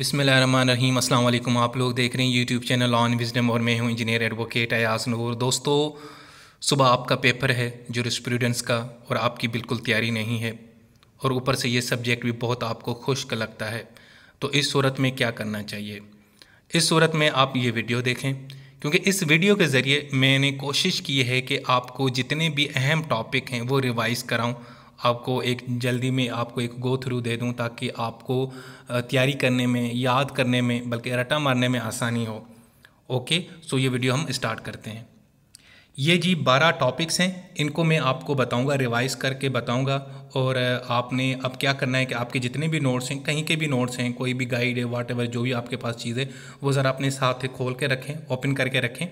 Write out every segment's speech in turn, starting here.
बिसमीम अस्सलाम वालेकुम आप लोग देख रहे हैं यूट्यूब चैनल ऑन विजडम और मैं हूं इंजीनियर एडवोकेट अयाज नूर दोस्तों सुबह आपका पेपर है जूरिस्प्रूडेंस का और आपकी बिल्कुल तैयारी नहीं है और ऊपर से ये सब्जेक्ट भी बहुत आपको खुश्क लगता है तो इस सूरत में क्या करना चाहिए इस सूरत में आप ये वीडियो देखें क्योंकि इस वीडियो के ज़रिए मैंने कोशिश की है कि आपको जितने भी अहम टॉपिक हैं वो रिवाइज़ कराऊँ आपको एक जल्दी में आपको एक गो थ्रू दे दूँ ताकि आपको तैयारी करने में याद करने में बल्कि रटा मारने में आसानी हो ओके सो ये वीडियो हम स्टार्ट करते हैं ये जी बारह टॉपिक्स हैं इनको मैं आपको बताऊंगा रिवाइज करके बताऊंगा और आपने अब क्या करना है कि आपके जितने भी नोट्स हैं कहीं के भी नोट्स हैं कोई भी गाइड है वाट जो भी आपके पास चीज़ है वो ज़रा अपने साथ खोल के रखें ओपन करके रखें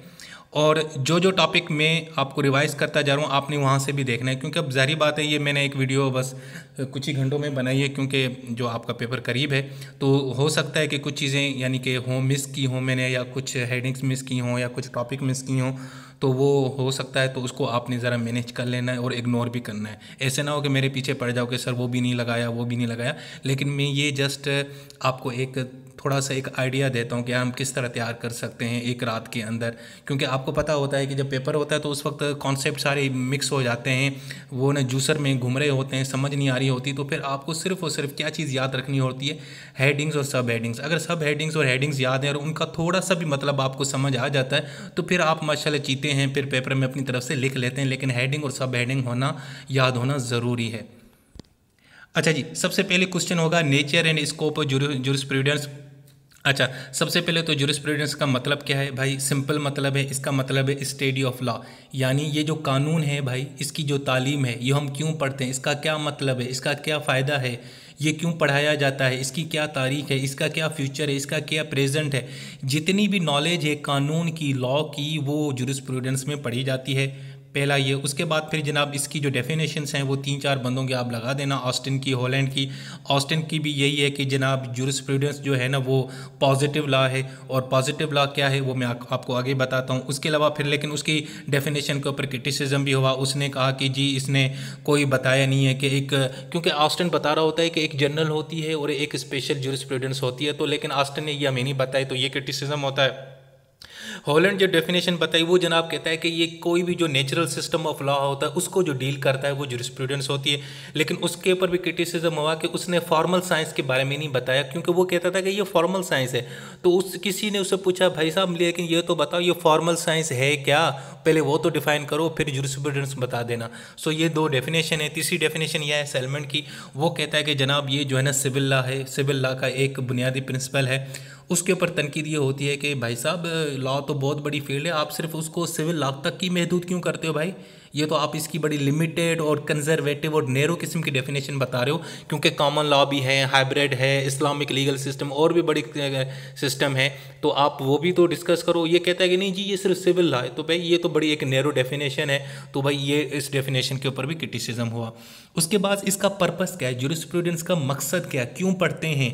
और जो जो टॉपिक मैं आपको रिवाइज़ करता जा रहा हूँ आपने वहाँ से भी देखना है क्योंकि अब जहरी बात है ये मैंने एक वीडियो बस कुछ ही घंटों में बनाई है क्योंकि जो आपका पेपर करीब है तो हो सकता है कि कुछ चीज़ें यानी कि हो मिस की हों मैंने या कुछ हेडिंग्स मिस की हों या कुछ टॉपिक मिस की हों तो वो हो सकता है तो उसको आपने ज़रा मैनेज कर लेना है और इग्नोर भी करना है ऐसे ना हो कि मेरे पीछे पड़ जाओ कि सर वो भी नहीं लगाया वो भी नहीं लगाया लेकिन मैं ये जस्ट आपको एक थोड़ा सा एक आइडिया देता हूँ कि हम किस तरह तैयार कर सकते हैं एक रात के अंदर क्योंकि आपको पता होता है कि जब पेपर होता है तो उस वक्त कॉन्सेप्ट सारे मिक्स हो जाते हैं वो ना जूसर में घूम रहे होते हैं समझ नहीं आ रही होती तो फिर आपको सिर्फ और सिर्फ क्या चीज़ याद रखनी होती है हेडिंग्स और सब हेडिंग्स अगर सब हेडिंग्स और हेडिंग्स याद हैं और उनका थोड़ा सा भी मतलब आपको समझ आ जाता है तो फिर आप माशा चीते हैं फिर पेपर में अपनी तरफ से लिख लेते हैं लेकिन हेडिंग और सब हेडिंग होना याद होना ज़रूरी है अच्छा जी सबसे पहले क्वेश्चन होगा nature and scope of jurisprudence अच्छा सबसे पहले तो जुरिस्प्रूडेंस का मतलब क्या है भाई सिंपल मतलब है इसका मतलब है स्टडी ऑफ लॉ यानी ये जो कानून है भाई इसकी जो तालीम है ये हम क्यों पढ़ते हैं इसका क्या मतलब है इसका क्या फ़ायदा है ये क्यों पढ़ाया जाता है इसकी क्या तारीख है इसका क्या फ्यूचर है इसका क्या प्रेजेंट है जितनी भी नॉलेज है कानून की लॉ की वो जुरिस्प्रूडेंस में पढ़ी जाती है पहला ये उसके बाद फिर जनाब इसकी जो डेफिनेशन हैं वो तीन चार बंदों के आप लगा देना ऑस्टिन की हॉलैंड की ऑस्टिन की भी यही है कि जनाब जूरिस्प्रूडेंस जो है ना वो पॉजिटिव ला है और पॉजिटिव ला क्या है वो मैं आ, आपको आगे बताता हूँ उसके अलावा फिर लेकिन उसकी डेफिनेशन के ऊपर क्रिटिसिज्म भी हुआ उसने कहा कि जी इसने कोई बताया नहीं है कि एक क्योंकि ऑस्टिन बता रहा होता है कि एक जनरल होती है और एक स्पेशल जूरिस्प्रूडेंस होती है तो लेकिन ऑस्टिन ने यह हमें नहीं बताया तो ये क्रिटिसिज्म होता है हॉलैंड जो डेफिनेशन बताई वो जनाब कहता है कि ये कोई भी जो नेचुरल सिस्टम ऑफ लॉ होता है उसको जो डील करता है वो जो स्टूडेंट्स होती है लेकिन उसके ऊपर भी क्रिटिसिज्म हुआ कि उसने फॉर्मल साइंस के बारे में नहीं बताया क्योंकि वो कहता था कि ये फॉर्मल साइंस है तो उस किसी ने उससे पूछा भाई साहब लेकिन ये तो बताओ ये फॉर्मल साइंस है क्या पहले वो तो डिफाइन करो फिर जुरिस्प्रूडेंस बता देना सो ये दो डेफिनेशन है तीसरी डेफिनेशन यह है सेलमेंट की वो कहता है कि जनाब ये जो है ना सिविल लॉ है सिविल लॉ का एक बुनियादी प्रिंसिपल है उसके ऊपर तनकीद ये होती है कि भाई साहब लॉ तो बहुत बड़ी फील्ड है आप सिर्फ उसको सिविल लॉ तक की महदूद क्यों करते हो भाई ये तो आप इसकी बड़ी लिमिटेड और कंजर्वेटिव और नेरो किस्म की डेफिनेशन बता रहे हो क्योंकि कॉमन लॉ भी है हाइब्रिड है इस्लामिक लीगल सिस्टम और भी बड़ी सिस्टम है तो आप वो भी तो डिस्कस करो ये कहता है कि नहीं जी ये सिर्फ सिविल लॉ है तो भाई ये तो बड़ी एक नेरो डेफिनेशन है तो भाई ये इस डेफिनेशन के ऊपर भी क्रिटिसिज्म हुआ उसके बाद इसका पर्पज़ क्या है जूरिस्प्रूडेंस का मकसद क्या क्यों पढ़ते हैं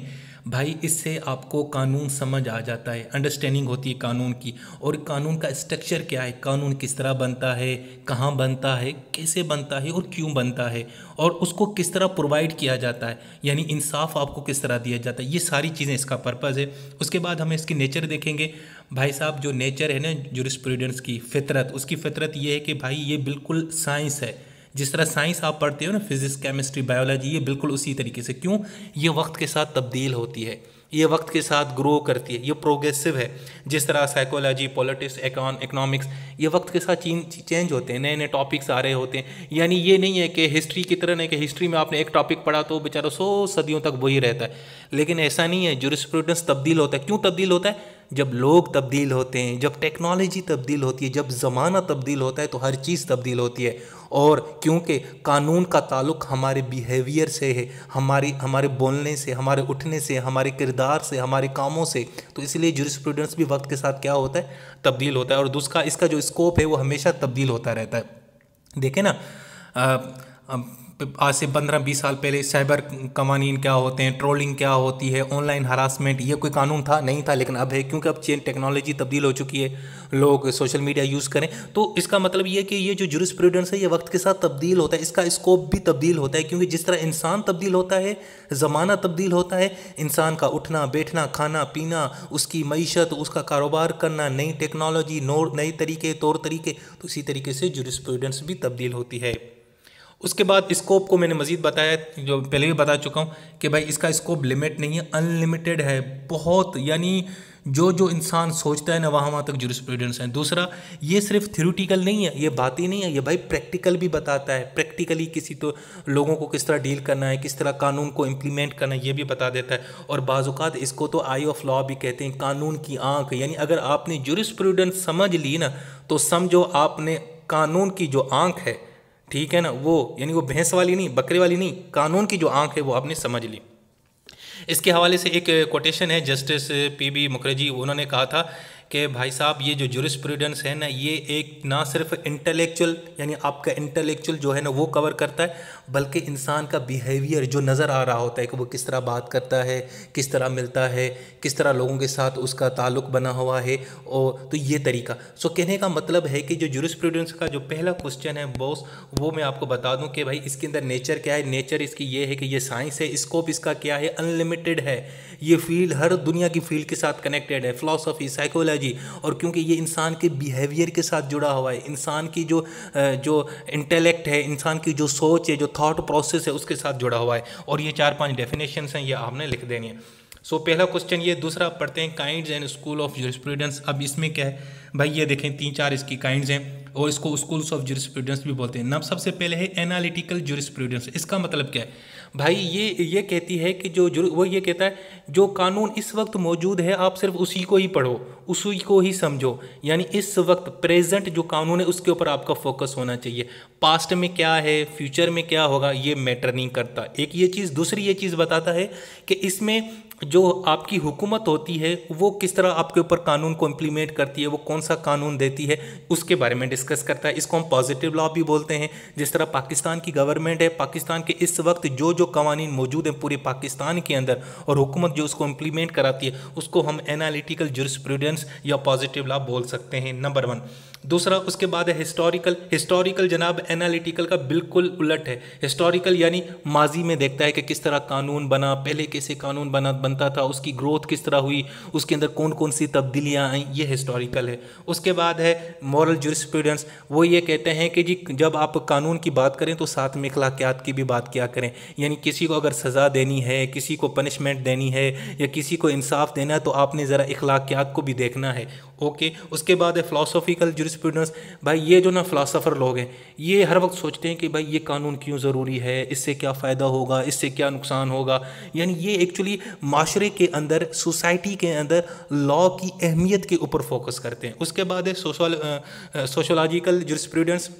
भाई इससे आपको कानून समझ आ जाता है अंडरस्टैंडिंग होती है कानून की और कानून का स्ट्रक्चर क्या है कानून किस तरह बनता है कहाँ बनता है कैसे बनता है और क्यों बनता है और उसको किस तरह प्रोवाइड किया जाता है यानी इंसाफ आपको किस तरह दिया जाता है ये सारी चीज़ें इसका पर्पज़ है उसके बाद हमें इसकी नेचर देखेंगे भाई साहब जो नेचर है ना जुरिस्प्रूडेंस की फितरत उसकी फितरत ये है कि भाई ये बिल्कुल साइंस है जिस तरह साइंस आप पढ़ते हो ना फिजिक्स केमिस्ट्री बायोलॉजी ये बिल्कुल उसी तरीके से क्यों ये वक्त के साथ तब्दील होती है ये वक्त के साथ ग्रो करती है ये प्रोग्रेसिव है जिस तरह साइकोलॉजी पॉलिटिक्स इकोनॉमिक्स ये वक्त के साथ चेंज होते हैं नए नए टॉपिक्स आ रहे होते हैं यानी ये नहीं है कि हिस्ट्री की तरह नहीं कि हिस्ट्री में आपने एक टॉपिक पढ़ा तो बेचारा सौ सदियों तक वही रहता है लेकिन ऐसा नहीं है जो तब्दील होता है क्यों तब्दील होता है जब लोग तब्दील होते हैं जब टेक्नोलॉजी तब्दील होती है जब ज़माना तब्दील होता है तो हर चीज़ तब्दील होती है और क्योंकि कानून का ताल्लुक हमारे बिहेवियर से है हमारी हमारे बोलने से हमारे उठने से हमारे किरदार से हमारे कामों से तो इसलिए जुरिस्प्रूडेंस भी वक्त के साथ क्या होता है तब्दील होता है और दूसरा इसका जो स्कोप है वो हमेशा तब्दील होता रहता है देखें ना आ, आ, आज से पंद्रह बीस साल पहले साइबर कवानीन क्या होते हैं ट्रोलिंग क्या होती है ऑनलाइन हरासमेंट ये कोई कानून था नहीं था लेकिन अब है क्योंकि अब चेंज टेक्नोलॉजी तब्दील हो चुकी है लोग सोशल मीडिया यूज़ करें तो इसका मतलब ये कि ये जो जुरुस है ये वक्त के साथ तब्दील होता है इसका स्कोप भी तब्दील होता है क्योंकि जिस तरह इंसान तब्दील होता है ज़माना तब्दील होता है इंसान का उठना बैठना खाना पीना उसकी मीशत उसका कारोबार करना नई टेक्नोलॉजी नोर नए तरीके तौर तरीके तो इसी तरीके से जुरुस भी तब्दील होती है उसके बाद स्कोप को मैंने मज़ीद बताया जो पहले भी बता चुका हूँ कि भाई इसका स्कोप लिमिट नहीं है अनलिमिटेड है बहुत यानी जो जो इंसान सोचता है ना वहाँ वहाँ तक जुरुस्प्रूडेंस हैं दूसरा ये सिर्फ थ्योरिटिकल नहीं है ये बात ही नहीं है ये भाई प्रैक्टिकल भी बताता है प्रैक्टिकली किसी तो लोगों को किस तरह डील करना है किस तरह कानून को इम्प्लीमेंट करना है ये भी बता देता है और बाज़ात इसको तो आई ऑफ लॉ भी कहते हैं कानून की आंख यानी अगर आपने जुरुस्प्रूडेंस समझ ली ना तो समझो आपने कानून की जो आँख है ठीक है ना वो यानी वो भैंस वाली नहीं बकरे वाली नहीं कानून की जो आंख है वो आपने समझ ली इसके हवाले से एक कोटेशन है जस्टिस पी बी मुखर्जी उन्होंने कहा था कि भाई साहब ये जो जूरिस्प्रूडेंस है ना ये एक ना सिर्फ इंटेलेक्चुअल यानी आपका इंटेलेक्चुअल जो है ना वो कवर करता है बल्कि इंसान का बिहेवियर जो नज़र आ रहा होता है कि वो किस तरह बात करता है किस तरह मिलता है किस तरह लोगों के साथ उसका ताल्लुक बना हुआ है और तो ये तरीका सो कहने का मतलब है कि जो जूरिस्प्रूडेंस का जो पहला क्वेश्चन है बॉस वो मैं आपको बता दूँ कि भाई इसके अंदर नेचर क्या है नेचर इसकी ये है कि ये साइंस है स्कोप इसका क्या है अनलिमिटेड है ये फील्ड हर दुनिया की फील्ड के साथ कनेक्टेड है फिलोसफी साइकोलॉजी जी और क्योंकि ये इंसान के बिहेवियर के साथ जुड़ा हुआ है इंसान की जो जो इंटेलेक्ट है इंसान की जो सोच है जो थाट प्रोसेस है उसके साथ जुड़ा हुआ है और ये चार पांच डेफिनेशंस हैं ये आपने लिख देनी है सो so, पहला क्वेश्चन ये दूसरा पढ़ते हैं kinds and school of jurisprudence अब इसमें क्या है भाई ये देखें तीन चार इसकी काइंड्स हैं और इसको स्कूल्स ऑफ जुरिस्प्रूडेंस भी बोलते हैं नब सबसे पहले है एनालिटिकल जुरिस्प्रूडेंस इसका मतलब क्या है भाई ये ये कहती है कि जो वो ये कहता है जो कानून इस वक्त मौजूद है आप सिर्फ उसी को ही पढ़ो उसी को ही समझो यानी इस वक्त प्रेजेंट जो कानून है उसके ऊपर आपका फोकस होना चाहिए पास्ट में क्या है फ्यूचर में क्या होगा ये मैटर नहीं करता एक ये चीज़ दूसरी ये चीज़ बताता है कि इसमें जो आपकी हुकूमत होती है वो किस तरह आपके ऊपर कानून को इम्प्लीमेंट करती है वो कौन सा कानून देती है उसके बारे में डिस्कस करता है इसको हम पॉजिटिव लॉ भी बोलते हैं जिस तरह पाकिस्तान की गवर्नमेंट है पाकिस्तान के इस वक्त जो जो कवानीन मौजूद हैं पूरे पाकिस्तान के अंदर और हुकूमत जो उसको इम्प्लीमेंट कराती है उसको हम एनालिटिकल जुरस्प्रूडेंस या पॉजिटिव लॉ बोल सकते हैं नंबर वन दूसरा उसके बाद है हिस्टोरिकल हिस्टोरिकल जनाब एनालिटिकल का बिल्कुल उलट है हिस्टोरिकल यानी माजी में देखता है कि किस तरह कानून बना पहले कैसे कानून बना बनता था उसकी ग्रोथ किस तरह हुई उसके अंदर कौन कौन सी तब्दीलियाँ आई ये हिस्टोरिकल है उसके बाद है मॉरल जुरिस्प्रूडेंस वो ये कहते हैं कि जी जब आप कानून की बात करें तो साथ में अखलाकियात की भी बात क्या करें यानी किसी को अगर सज़ा देनी है किसी को पनिशमेंट देनी है या किसी को इंसाफ देना है तो आपने ज़रा अखलाकियात को भी देखना है ओके उसके बाद है फ़िलासॉफिकल जूरिस्प्रूडेंस भाई ये जो ना फ़िलासफ़र लोग हैं ये हर वक्त सोचते हैं कि भाई ये कानून क्यों ज़रूरी है इससे क्या फ़ायदा होगा इससे क्या नुकसान होगा यानी ये एक्चुअली माशरे के अंदर सोसाइटी के अंदर लॉ की अहमियत के ऊपर फोकस करते हैं उसके बाद है सोशल सोशोलॉजिकल जूरिस्प्रूडेंस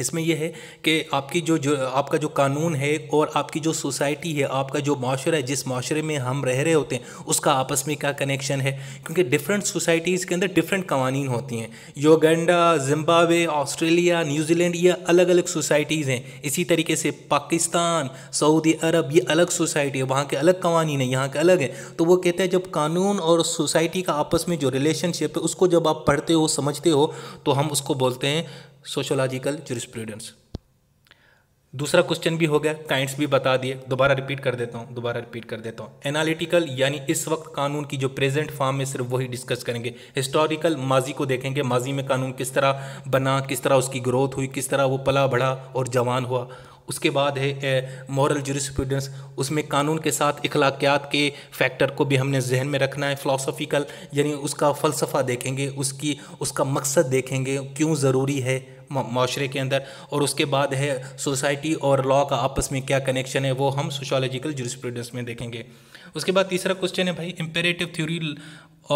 इसमें यह है कि आपकी जो जो आपका जो कानून है और आपकी जो सोसाइटी है आपका जो माशरा है जिस माशरे में हम रह रहे होते हैं उसका आपस में क्या कनेक्शन है क्योंकि डिफरेंट सोसाइटीज़ के अंदर डिफरेंट कवानी होती हैं योगंडा जिम्बावे ऑस्ट्रेलिया न्यूजीलैंड ये अलग अलग सोसाइटीज़ हैं इसी तरीके से पाकिस्तान सऊदी अरब ये अलग सोसाइटी है वहाँ के अलग कवानीन है यहाँ के अलग हैं तो वो कहते हैं जब कानून और सोसाइटी का आपस में जो रिलेशनशिप है उसको जब आप पढ़ते हो समझते हो तो हम उसको बोलते हैं सोशोलॉजिकल जुरिस्प्रूडेंस दूसरा क्वेश्चन भी हो गया काइंड्स भी बता दिए दोबारा रिपीट कर देता हूँ दोबारा रिपीट कर देता हूँ एनालिटिकल यानी इस वक्त कानून की जो प्रेजेंट फॉर्म में सिर्फ वही डिस्कस करेंगे हिस्टोरिकल माजी को देखेंगे माजी में कानून किस तरह बना किस तरह उसकी ग्रोथ हुई किस तरह वो पला बढ़ा और जवान हुआ उसके बाद है मॉरल जुरिस्पूडेंस उसमें कानून के साथ अखलाकियात के फैक्टर को भी हमने जहन में रखना है फ़िलासफ़िकल यानी उसका फ़लसफ़ा देखेंगे उसकी उसका मकसद देखेंगे क्यों ज़रूरी है माशरे के अंदर और उसके बाद है सोसाइटी और लॉ का आपस में क्या कनेक्शन है वो हम सोशोलॉजिकल जुरिस्प्रूडेंस में देखेंगे उसके बाद तीसरा क्वेश्चन है भाई imperative theory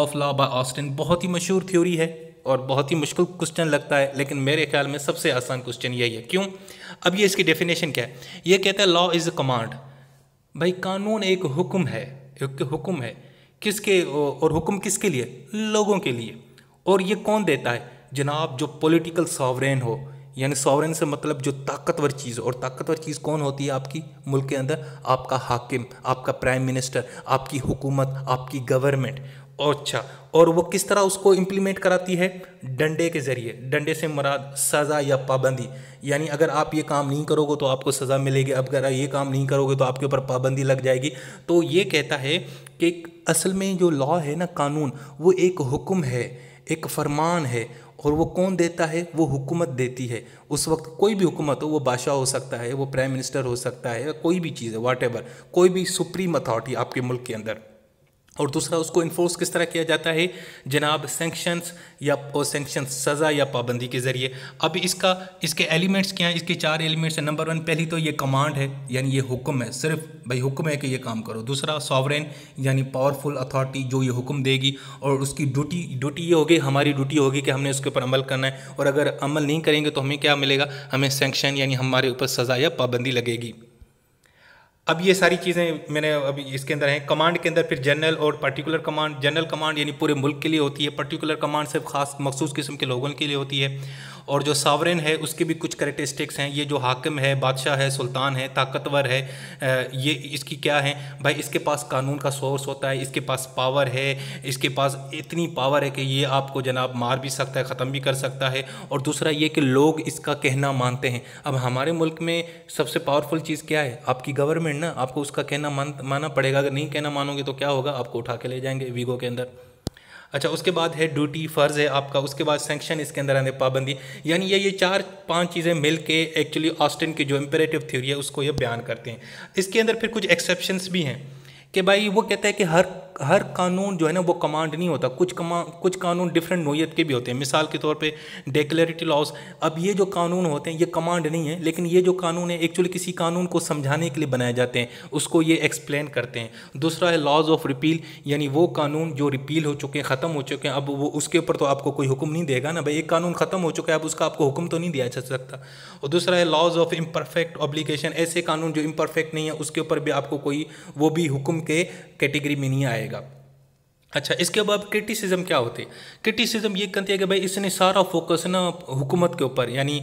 of law by Austin बहुत ही मशहूर थ्योरी है और बहुत ही मुश्किल क्वेश्चन लगता है लेकिन मेरे ख्याल में सबसे आसान क्वेश्चन यही है क्यों अब ये इसकी डेफिनेशन क्या है ये कहता है लॉ इज़ अ कमांड भाई कानून एक हुक्म है एक हुक्म है किसके और हुक्म किसके लिए लोगों के लिए और ये कौन देता है जनाब जो पॉलिटिकल सॉवरेन हो यानी सॉवरेन से मतलब जो ताकतवर चीज़ हो और ताकतवर चीज़ कौन होती है आपकी मुल्क के अंदर आपका हाकिम आपका प्राइम मिनिस्टर आपकी हुकूमत आपकी गवर्नमेंट अच्छा और वो किस तरह उसको इम्प्लीमेंट कराती है डंडे के ज़रिए डंडे से मराद सज़ा या पाबंदी यानी अगर आप ये काम नहीं करोगे तो आपको सज़ा मिलेगी अब अगर ये काम नहीं करोगे तो आपके ऊपर पाबंदी लग जाएगी तो ये कहता है कि असल में जो लॉ है ना कानून वो एक हुक्म है एक फरमान है और वो कौन देता है वो हुकूमत देती है उस वक्त कोई भी हुकूमत हो वो बादशाह हो सकता है वो प्राइम मिनिस्टर हो सकता है कोई भी चीज़ है वाट कोई भी सुप्रीम अथॉरिटी आपके मुल्क के अंदर और दूसरा उसको इन्फोर्स किस तरह किया जाता है जनाब सेंक्शंस या सेंक्शन सज़ा या पाबंदी के ज़रिए अब इसका इसके एलिमेंट्स क्या हैं इसके चार एलिमेंट्स हैं नंबर वन पहली तो ये कमांड है यानी ये हुक्म है सिर्फ भाई हुक्म है कि ये काम करो दूसरा सॉवरेन यानी पावरफुल अथॉरिटी जो ये हुक्म देगी और उसकी ड्यूटी ड्यूटी ये होगी हमारी ड्यूटी होगी कि हमने उसके ऊपर अमल करना है और अगर अमल नहीं करेंगे तो हमें क्या मिलेगा हमें सेंक्शन यानी हमारे ऊपर सज़ा या पाबंदी लगेगी अब ये सारी चीज़ें मैंने अभी इसके अंदर हैं कमांड के अंदर फिर जनरल और पर्टिकुलर कमांड जनरल कमांड यानी पूरे मुल्क के लिए होती है पर्टिकुलर कमांड सिर्फ खास मखसूस किस्म के लोगों के लिए होती है और जो सावरेन है उसके भी कुछ करेक्टरिस्टिक्स हैं ये जो हाकिम है बादशाह है सुल्तान है ताकतवर है ये इसकी क्या है भाई इसके पास कानून का सोर्स होता है इसके पास पावर है इसके पास इतनी पावर है कि ये आपको जनाब मार भी सकता है ख़त्म भी कर सकता है और दूसरा ये कि लोग इसका कहना मानते हैं अब हमारे मुल्क में सबसे पावरफुल चीज़ क्या है आपकी गवर्नमेंट ना आपको उसका कहना मान माना पड़ेगा अगर नहीं कहना मानोगे तो क्या होगा आपको उठा के ले जाएंगे वीगो के अंदर अच्छा उसके बाद है ड्यूटी फ़र्ज़ है आपका उसके बाद सेंक्शन इसके अंदर आने पाबंदी यानी ये ये चार पांच चीज़ें मिल के एक्चुअली ऑस्टिन की जो इम्पेरेटिव थ्योरी है उसको ये बयान करते हैं इसके अंदर फिर कुछ एक्सेप्शंस भी हैं कि भाई वो कहता है कि हर हर कानून जो है ना वो कमांड नहीं होता कुछ कमा कुछ कानून डिफरेंट नोयत के भी होते हैं मिसाल के तौर पे डेक्लेरेटिव लॉस अब ये जो कानून होते हैं ये कमांड नहीं है लेकिन ये जो कानून है एक्चुअली किसी कानून को समझाने के लिए बनाए जाते हैं उसको ये एक्सप्लेन करते हैं दूसरा है लॉज ऑफ रिपील यानी वो कानून जो रिपील हो चुके हैं ख़त्म हो चुके हैं अब वो उसके ऊपर तो आपको कोई हुक्म नहीं देगा ना भाई एक कानून ख़त्म हो चुका है अब उसका आपको हुक्म तो नहीं दिया जा सकता और दूसरा है लॉज ऑफ इम्परफेक्ट ऑब्लिकेशन ऐसे कानून जो इम्परफेक्ट नहीं है उसके ऊपर भी आपको कोई वो भी हुक्म के कैटेगरी में नहीं आए जाएगा अच्छा इसके अब क्रिटिसिज्म क्या होती है क्रिटिसिज्म ये कहती है कि भाई इसने सारा फोकस ना हुकूमत के ऊपर यानी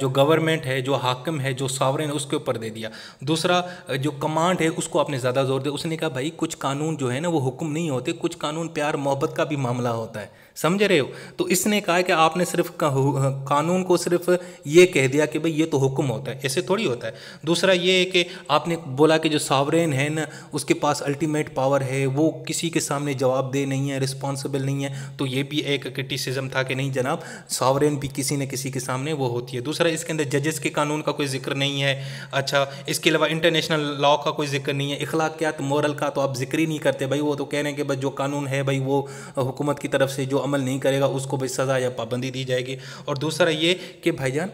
जो गवर्नमेंट है जो हाकम है जो सावरन है उसके ऊपर दे दिया दूसरा जो कमांड है उसको आपने ज़्यादा जोर दिया उसने कहा भाई कुछ कानून जो है ना वो हुक्म नहीं होते कुछ कानून प्यार मोहब्बत का भी मामला होता है समझ रहे हो तो इसने कहा कि आपने सिर्फ कानून को सिर्फ ये कह दिया कि भाई ये तो हुक्म होता है ऐसे थोड़ी होता है दूसरा ये है कि आपने बोला कि जो सावरेन है ना उसके पास अल्टीमेट पावर है वो किसी के सामने जवाब जवाबदेह नहीं है रिस्पॉन्सिबल नहीं है तो ये भी एक क्रिटिसिज्म था कि नहीं जनाब सॉवरेन भी किसी न किसी के सामने वो होती है दूसरा इसके अंदर जजेस के कानून का कोई जिक्र नहीं है अच्छा इसके अलावा इंटरनेशनल लॉ का कोई जिक्र नहीं है अखलाकियात मॉरल का तो आप जिक्र ही नहीं करते भाई वो तो कह रहे हैं कि बस जो कानून है भाई वो हुकूमत की तरफ से जो अमल नहीं करेगा उसको भाई सज़ा या पाबंदी दी जाएगी और दूसरा ये कि भाईजान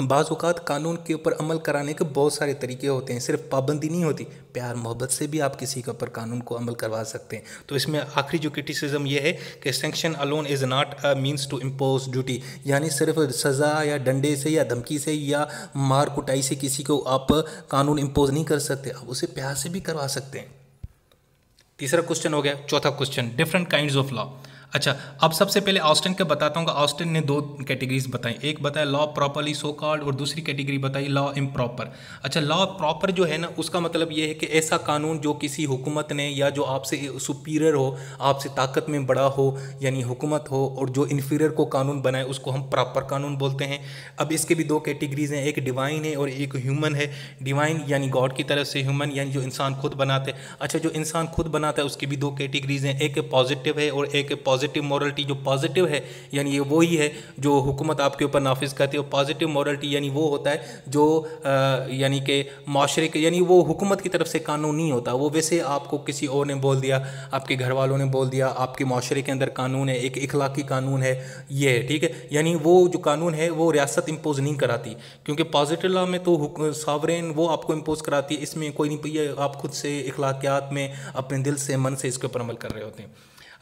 बाज़ात कानून के ऊपर अमल कराने के बहुत सारे तरीके होते हैं सिर्फ पाबंदी नहीं होती प्यार मोहब्बत से भी आप किसी के ऊपर कानून को अमल करवा सकते हैं तो इसमें आखिरी जो क्रिटिसिज्म ये है कि sanction alone is not a means to impose duty यानी सिर्फ सज़ा या डंडे से या धमकी से या मार कुटाई से किसी को आप कानून इम्पोज नहीं कर सकते आप उसे प्यार से भी करवा सकते हैं तीसरा क्वेश्चन हो गया चौथा question different kind of law अच्छा अब सबसे पहले ऑस्टिन के बताता हूँ ऑस्टिन ने दो कैटेगरीज बताई एक बताया लॉ प्रॉपरली सो कॉल्ड और दूसरी कैटेगरी बताई लॉ इम्प्रॉपर अच्छा लॉ प्रॉपर जो है ना उसका मतलब ये है कि ऐसा कानून जो किसी हुकूमत ने या जो आपसे सुपीरियर हो आपसे ताकत में बड़ा हो यानी हुकूमत हो और जो इन्फीरियर को कानून बनाए उसको हम प्रॉपर कानून बोलते हैं अब इसके भी दो कैटेगरीज हैं एक डिवाइन है और एक ह्यूमन है डिवाइन यानी गॉड की तरफ से ह्यूमन यानी जो इंसान खुद बनाते अच्छा जो इंसान खुद बनाता है उसकी भी दो कैटेगरीज हैं एक पॉजिटिव है और एक पॉजिटिव पॉजिटिव मॉरलिटी जो पॉजिटिव है यानी ये वही है जो हुकूमत आपके ऊपर नाफिज करती है और पॉजिटिव मॉरलिटी यानी वो होता है जो यानी कि माशरे के यानी वो हुकूमत की तरफ से कानून नहीं होता वो वैसे आपको किसी और ने बोल दिया आपके घर वालों ने बोल दिया आपके माशरे के अंदर कानून है एक इखलाकी कानून है ये है ठीक है यानी वो जो कानून है वो रियासत इम्पोज नहीं कराती क्योंकि पॉजिटिव लॉ में तो सावरेन वो आपको इम्पोज कराती है इसमें कोई नहीं आप खुद से इखलाकियात में अपने दिल से मन से इसके ऊपर अमल कर रहे होते हैं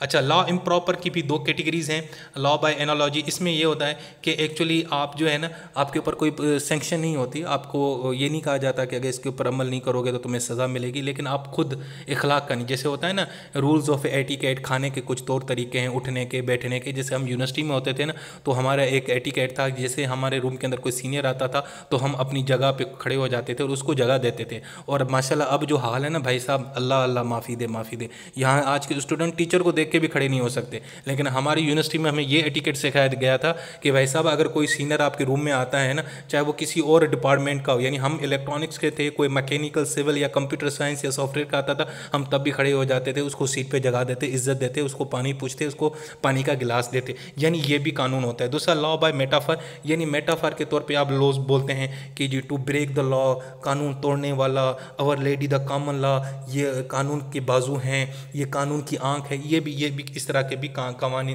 अच्छा लॉ इम्प्रॉपर की भी दो कैटेगरीज़ हैं लॉ बाय एनोलॉजी इसमें यह होता है कि एक्चुअली आप जो है ना आपके ऊपर कोई सेंक्शन नहीं होती आपको ये नहीं कहा जाता कि अगर इसके ऊपर अमल नहीं करोगे तो तुम्हें सज़ा मिलेगी लेकिन आप खुद इखलाक का नहीं जैसे होता है ना रूल्स ऑफ एटिकेट खाने के कुछ तौर तरीके हैं उठने के बैठने के जैसे हम यूनिवर्सिटी में होते थे ना तो हमारा एक एटिकेट था जैसे हमारे रूम के अंदर कोई सीनियर आता था तो हम अपनी जगह पर खड़े हो जाते थे और उसको जगह देते थे और माशाला अब जो हाल है ना भाई साहब अल्लाह अल्लाह माफ़ी दे माफ़ी दे यहाँ आज के स्टूडेंट टीचर को देख देख के भी खड़े नहीं हो सकते लेकिन हमारी यूनिवर्सिटी में हमें ये एटिकेट सिखाया गया था कि भाई साहब अगर कोई सीनियर आपके रूम में आता है ना चाहे वो किसी और डिपार्टमेंट का हो यानी हम इलेक्ट्रॉनिक्स के थे कोई मैकेनिकल सिविल या कंप्यूटर साइंस या सॉफ्टवेयर का आता था हम तब भी खड़े हो जाते थे उसको सीट पर जगा देते इज्जत देते उसको पानी पूछते उसको पानी का गिलास देते यानी ये भी कानून होता है दूसरा लॉ बाय मेटाफर यानी मेटाफर के तौर पर आप लॉज बोलते हैं कि जी टू ब्रेक द लॉ कानून तोड़ने वाला our lady the common law ये कानून के बाजू हैं ये कानून की आंख है ये भी ये भी इस तरह के भी कवानी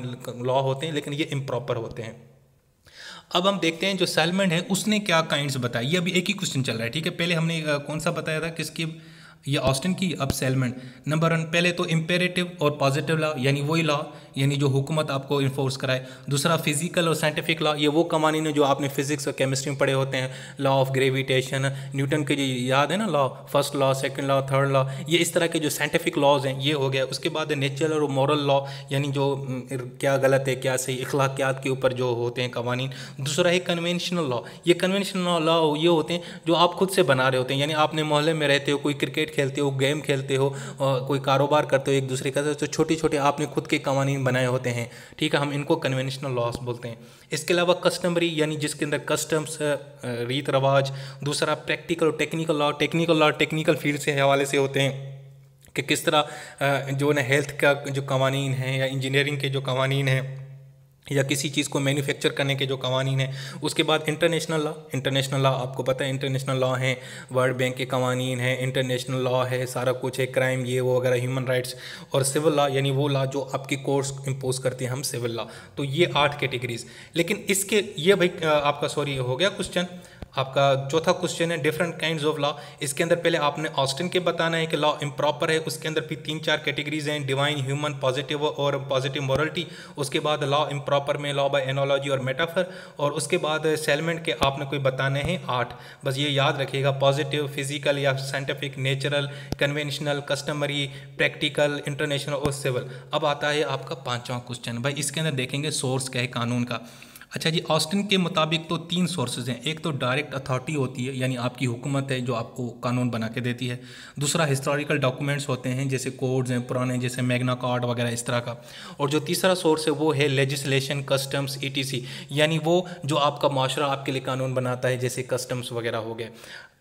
लॉ होते हैं लेकिन ये इम्प्रॉपर होते हैं अब हम देखते हैं जो सेलमेंट है उसने क्या काइंड्स बताए ये अभी एक ही क्वेश्चन चल रहा है ठीक है पहले हमने कौन सा बताया था किसकी ये ऑस्टिन की अब सेलमेंट नंबर वन पहले तो इम्पेरेटिव और पॉजिटिव लॉ यानी वही लॉ यानी जो हुकूमत आपको इन्फोर्स कराए दूसरा फिजिकल और साइंटिफिक लॉ ये वो कमानी जो आपने फिजिक्स और केमिस्ट्री में पढ़े होते हैं लॉ ऑफ ग्रेविटेशन न्यूटन के जो याद है ना law first law second law third law ये इस तरह के जो साइंटिफिक लॉज हैं ये हो गया उसके बाद नेचुरल और मॉरल लॉ यानी जो क्या गलत है क्या सही अखलाकियात के ऊपर जो होते हैं कवानी दूसरा है कन्वेंशनल लॉ ये कन्वेंशनल लॉ ये होते हैं जो आप खुद से बना रहे होते हैं यानी आपने मोहल्ले में रहते हो कोई क्रिकेट खेलते हो गेम खेलते हो कोई कारोबार करते हो एक दूसरे का तो छोटी छोटी आपने खुद के कवानी बनाए होते हैं ठीक है हम इनको कन्वेंशनल लॉस बोलते हैं इसके अलावा कस्टमरी यानी जिसके अंदर कस्टम्स रीत रवाज दूसरा प्रैक्टिकल और technical law technical law technical field से हवाले से होते हैं कि किस तरह जो ना हेल्थ का जो कवानीन है या इंजीनियरिंग के जो कवानीन हैं या किसी चीज़ को मैन्युफैक्चर करने के जो कवानीन है उसके बाद इंटरनेशनल लॉ इंटरनेशनल लॉ आपको पता है इंटरनेशनल लॉ हैं वर्ल्ड बैंक के कवानीन हैं इंटरनेशनल लॉ है सारा कुछ है क्राइम ये वो वगैरह ह्यूमन राइट्स और सिविल लॉ यानी वो लॉ जो आपकी कोर्स इम्पोज करते हैं हम सिविल लॉ तो ये आठ कैटेगरीज लेकिन इसके ये भाई आपका सॉरी हो गया क्वेश्चन आपका चौथा क्वेश्चन है डिफरेंट काइंड ऑफ लॉ इसके अंदर पहले आपने ऑस्टिन के बताना है कि लॉ इम्प्रॉपर है उसके अंदर भी तीन चार कैटेगरीज हैं डिवाइन ह्यूमन पॉजिटिव और पॉजिटिव मॉरलिटी उसके बाद लॉ इम्प्रॉपर में लॉ बाय एनोलॉजी और मेटाफर और उसके बाद सेलमेंट के आपने कोई बताने हैं आठ बस ये याद रखिएगा पॉजिटिव फिजिकल या scientific natural conventional customary practical international और सिविल अब आता है आपका पाँचवा क्वेश्चन भाई इसके अंदर देखेंगे सोर्स क्या है कानून का अच्छा जी ऑस्टिन के मुताबिक तो तीन सोर्सेज हैं एक तो डायरेक्ट अथॉरिटी होती है यानी आपकी हुकूमत है जो आपको कानून बना के देती है दूसरा हिस्टोरिकल डॉक्यूमेंट्स होते हैं जैसे कोड्स हैं पुराने जैसे मैग्ना कार्ड वगैरह इस तरह का और जो तीसरा सोर्स है वो है लेजिस्लेशन कस्टम्स ई यानी वो जो आपका माशरा आपके लिए कानून बनाता है जैसे कस्टम्स वगैरह हो गए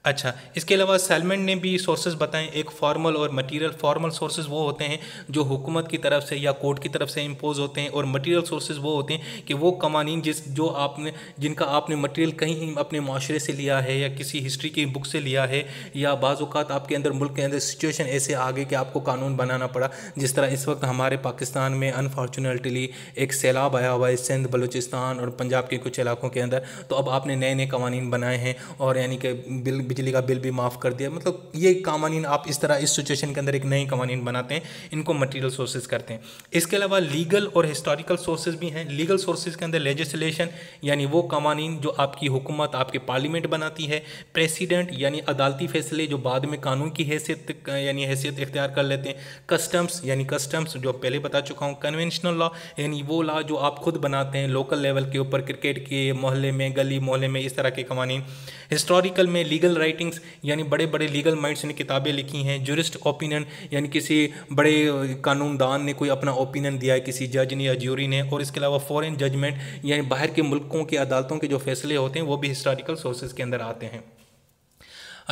अच्छा इसके अलावा सलमन ने भी सोर्सेज बताएं एक फॉर्मल और मटेरियल फॉर्मल सोर्सेज वो होते हैं जो हुकूमत की तरफ से या कोर्ट की तरफ से इम्पोज होते हैं और मटेरियल सोर्सेज वो होते हैं कि वो कवानीन जिस जो आपने जिनका आपने मटेरियल कहीं अपने माशरे से लिया है या किसी हिस्ट्री की बुक से लिया है या बाज़ात आपके अंदर मुल्क के अंदर सिचुएशन ऐसे आ गई कि आपको कानून बनाना पड़ा जिस तरह इस वक्त हमारे पाकिस्तान में अनफॉर्चुनेटली एक सैलाब आया हुआ है सिंध बलूचिस्तान और पंजाब के कुछ इलाकों के अंदर तो अब आपने नए नए कवानी बनाए हैं और यानी कि बिल बिजली का बिल भी माफ़ कर दिया मतलब ये कवानी आप इस तरह इस सिचुएशन के अंदर एक नए कानून बनाते हैं इनको मटेरियल सोर्सेज करते हैं इसके अलावा लीगल और हिस्टोरिकल सोर्सेज भी हैं लीगल सोर्सेज के अंदर लेजिस्लेशन यानी वो कवानी जो आपकी हुकूमत आपके पार्लियामेंट बनाती है प्रेसिडेंट यानी अदालती फैसले जो बाद में कानून की हैसियत यानी हैसियत इख्तियार कर लेते हैं कस्टम्स यानी कस्टम्स जो पहले बता चुका हूँ कन्वेंशनल लॉ यानी वो लॉ जो आप खुद बनाते हैं लोकल लेवल के ऊपर क्रिकेट के मोहल्ले में गली मोहल्ले में इस तरह के कवानीन हिस्टोरिकल में लीगल राइटिंग्स यानी बड़े बड़े लीगल माइंड्स ने किताबें लिखी हैं जूरिस्ट ओपिनियन यानी किसी बड़े कानूनदान ने कोई अपना ओपिनियन दिया है किसी जज ने या ज्यूरी ने और इसके अलावा फॉरेन जजमेंट यानी बाहर के मुल्कों की अदालतों के जो फैसले होते हैं वो भी हिस्टोरिकल सोर्सेज के अंदर आते हैं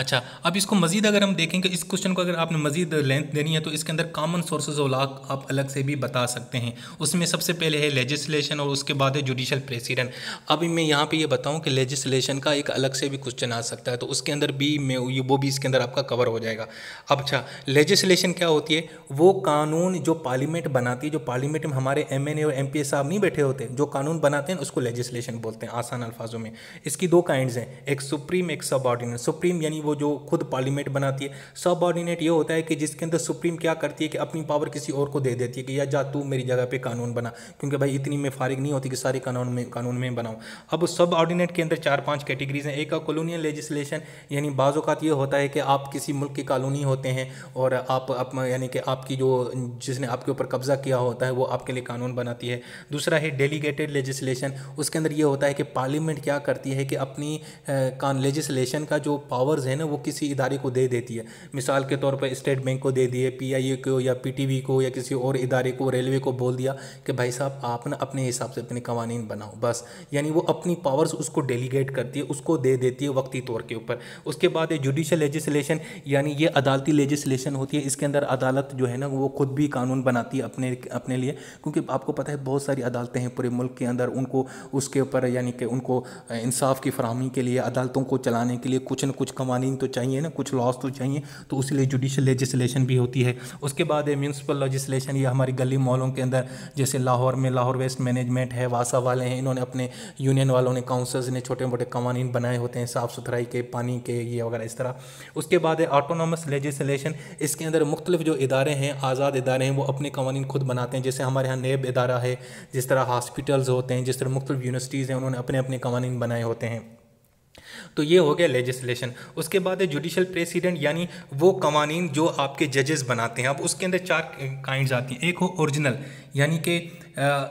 अच्छा अब इसको मजीद अगर हम देखेंगे इस क्वेश्चन को अगर आपने मजीद लेंथ देनी है तो इसके अंदर कामन सोर्सेज लॉ आप अलग से भी बता सकते हैं उसमें सबसे पहले है लेजिस्लेशन और उसके बाद है जुडिशल प्रेसिडेंट अभी मैं यहाँ पे ये यह बताऊँ कि लेजिस्लेशन का एक अलग से भी क्वेश्चन आ सकता है तो उसके अंदर भी मैं वो भी इसके अंदर आपका कवर हो जाएगा अब अच्छा लेजिस्लेशन क्या होती है वो कानून जो पार्लीमेंट बनाती है जो पार्लीमेंट में हमारे एम और एम साहब नहीं बैठे होते जो कानून बनाते हैं उसको लेजिस्लेशन बोलते हैं आसान अल्फाजों में इसकी दो काइंड हैं एक सुप्रीम एक सब सुप्रीम यानी वो जो खुद पार्लियामेंट बनाती है सब ऑर्डिनेट ये होता है कि जिसके अंदर सुप्रीम क्या करती है कि अपनी पावर किसी और को दे देती है कि या जा तू मेरी जगह पे कानून बना क्योंकि भाई इतनी में फारिग नहीं होती कि सारे कानून में कानून में बनाऊँ अब सब ऑर्डिनेट के अंदर चार पाँच कैटेगरीज हैं एक कॉलोनियल लेजिस्लेशन यानी बाज़ात तो ये होता है कि आप किसी मुल्क के कॉलोनी होते हैं और आप, यानी कि आपकी जो जिसने आपके ऊपर कब्ज़ा किया होता है वो आपके लिए कानून बनाती है दूसरा है डेलीगेटेड लेजिस्लेशन उसके अंदर ये होता है कि पार्लियामेंट क्या करती है कि अपनी लेजिस्लेशन का जो पावर्स है ना वो किसी इदारे को दे देती है मिसाल के तौर पर स्टेट बैंक को दे दिए पीआईए को या पीटीबी को या किसी और इदारे को रेलवे को बोल दिया कि भाई साहब आप ना अपने हिसाब से अपने कवानी बनाओ बस यानी वो अपनी पावर्स उसको डेलीगेट करती है उसको दे देती है वक्ती तौर के ऊपर उसके बाद ये जुडिशल लेजिस्लेशन यानी ये अदालती लेजिस्लेशन होती है इसके अंदर अदालत जो है ना वो खुद भी कानून बनाती है अपने अपने लिए क्योंकि आपको पता है बहुत सारी अदालतें हैं पूरे मुल्क के अंदर उनको उसके ऊपर यानी कि उनको इंसाफ की फरहमी के लिए अदालतों को चलाने के लिए कुछ न कुछ कमानी कानून तो चाहिए ना कुछ लॉस तो चाहिए तो उसी लिए जुडिशल लेजिस्लेशन भी होती है उसके बाद है म्यूनसिपल लेजिस्लेशन या हमारी गली मॉलों के अंदर जैसे लाहौर में लाहौर वेस्ट मैनेजमेंट है वासा वाले हैं इन्होंने अपने यूनियन वालों ने काउंसल्स ने छोटे मोटे कवानीन बनाए होते हैं साफ़ सुथराई के पानी के ये वगैरह इस तरह उसके बाद है ऑटोनॉमस लेजिस्लेशन इसके अंदर मुख्तलिफ जो इदारे हैं आज़ाद इदारे हैं वो अपने कवानीन खुद बनाते हैं जैसे हमारे यहाँ नेब इदारा है जिस तरह हॉस्पिटल्स होते हैं जिस तरह मुख्तलिफ यूनिवर्सिटीज़ हैं उन्होंने अपने अपने कवानीन बनाए होते हैं तो ये हो गया लेजिस्लेशन उसके बाद है जुडिशल प्रेसिडेंट यानी वो कवानीन जो आपके जजेस बनाते हैं अब उसके अंदर चार काइंड आती हैं एक हो ओरिजिनल यानी कि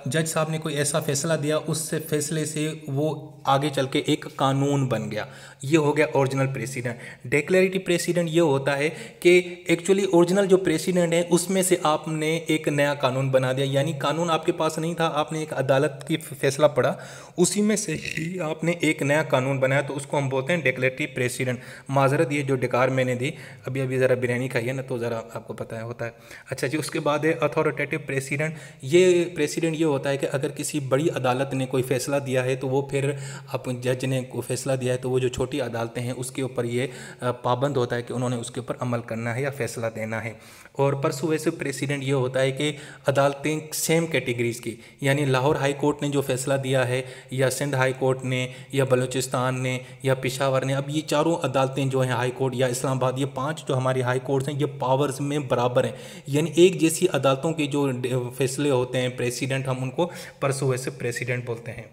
जज साहब ने कोई ऐसा फैसला दिया उस फैसले से वो आगे चल के एक कानून बन गया ये हो गया ओरिजिनल प्रेसिडेंट डेक्लेरेटिव प्रेसिडेंट ये होता है कि एक्चुअली ओरिजिनल जो प्रेसिडेंट है उसमें से आपने एक नया कानून बना दिया यानी कानून आपके पास नहीं था आपने एक अदालत की फैसला पढ़ा उसी में से ही आपने एक नया कानून बनाया तो उसको हम बोलते हैं डेक्लेरेटिव प्रेसिडेंट माजरत ये जो डिकार मैंने दी अभी अभी ज़रा बिरयानी खाइए ना तो ज़रा आपको पता है होता है अच्छा जी उसके बाद है अथॉरिटेटिव प्रेसिडेंट ये प्रेसिडेंट ये होता है कि अगर किसी बड़ी अदालत ने कोई फैसला दिया है तो वो फिर आप जज ने को फैसला दिया है तो वो जो छोटी अदालतें हैं उसके ऊपर ये पाबंद होता है कि उन्होंने उसके ऊपर अमल करना है या फैसला देना है और परसों वैसे प्रेसिडेंट ये होता है कि अदालतें सेम कैटेगरीज़ की यानी लाहौर हाई कोर्ट ने जो फैसला दिया है या सिंध हाई कोर्ट ने या बलूचिस्तान ने या पिशावर ने अब ये चारों अदालतें जो हैं हाई कोर्ट या इस्लामाबाद ये पांच जो हमारी हाई कोर्ट्स हैं ये पावर्स में बराबर हैं यानी एक जैसी अदालतों के जो फैसले पिछले होते हैं प्रेसिडेंट हम उनको परसों वैसे प्रेसिडेंट बोलते हैं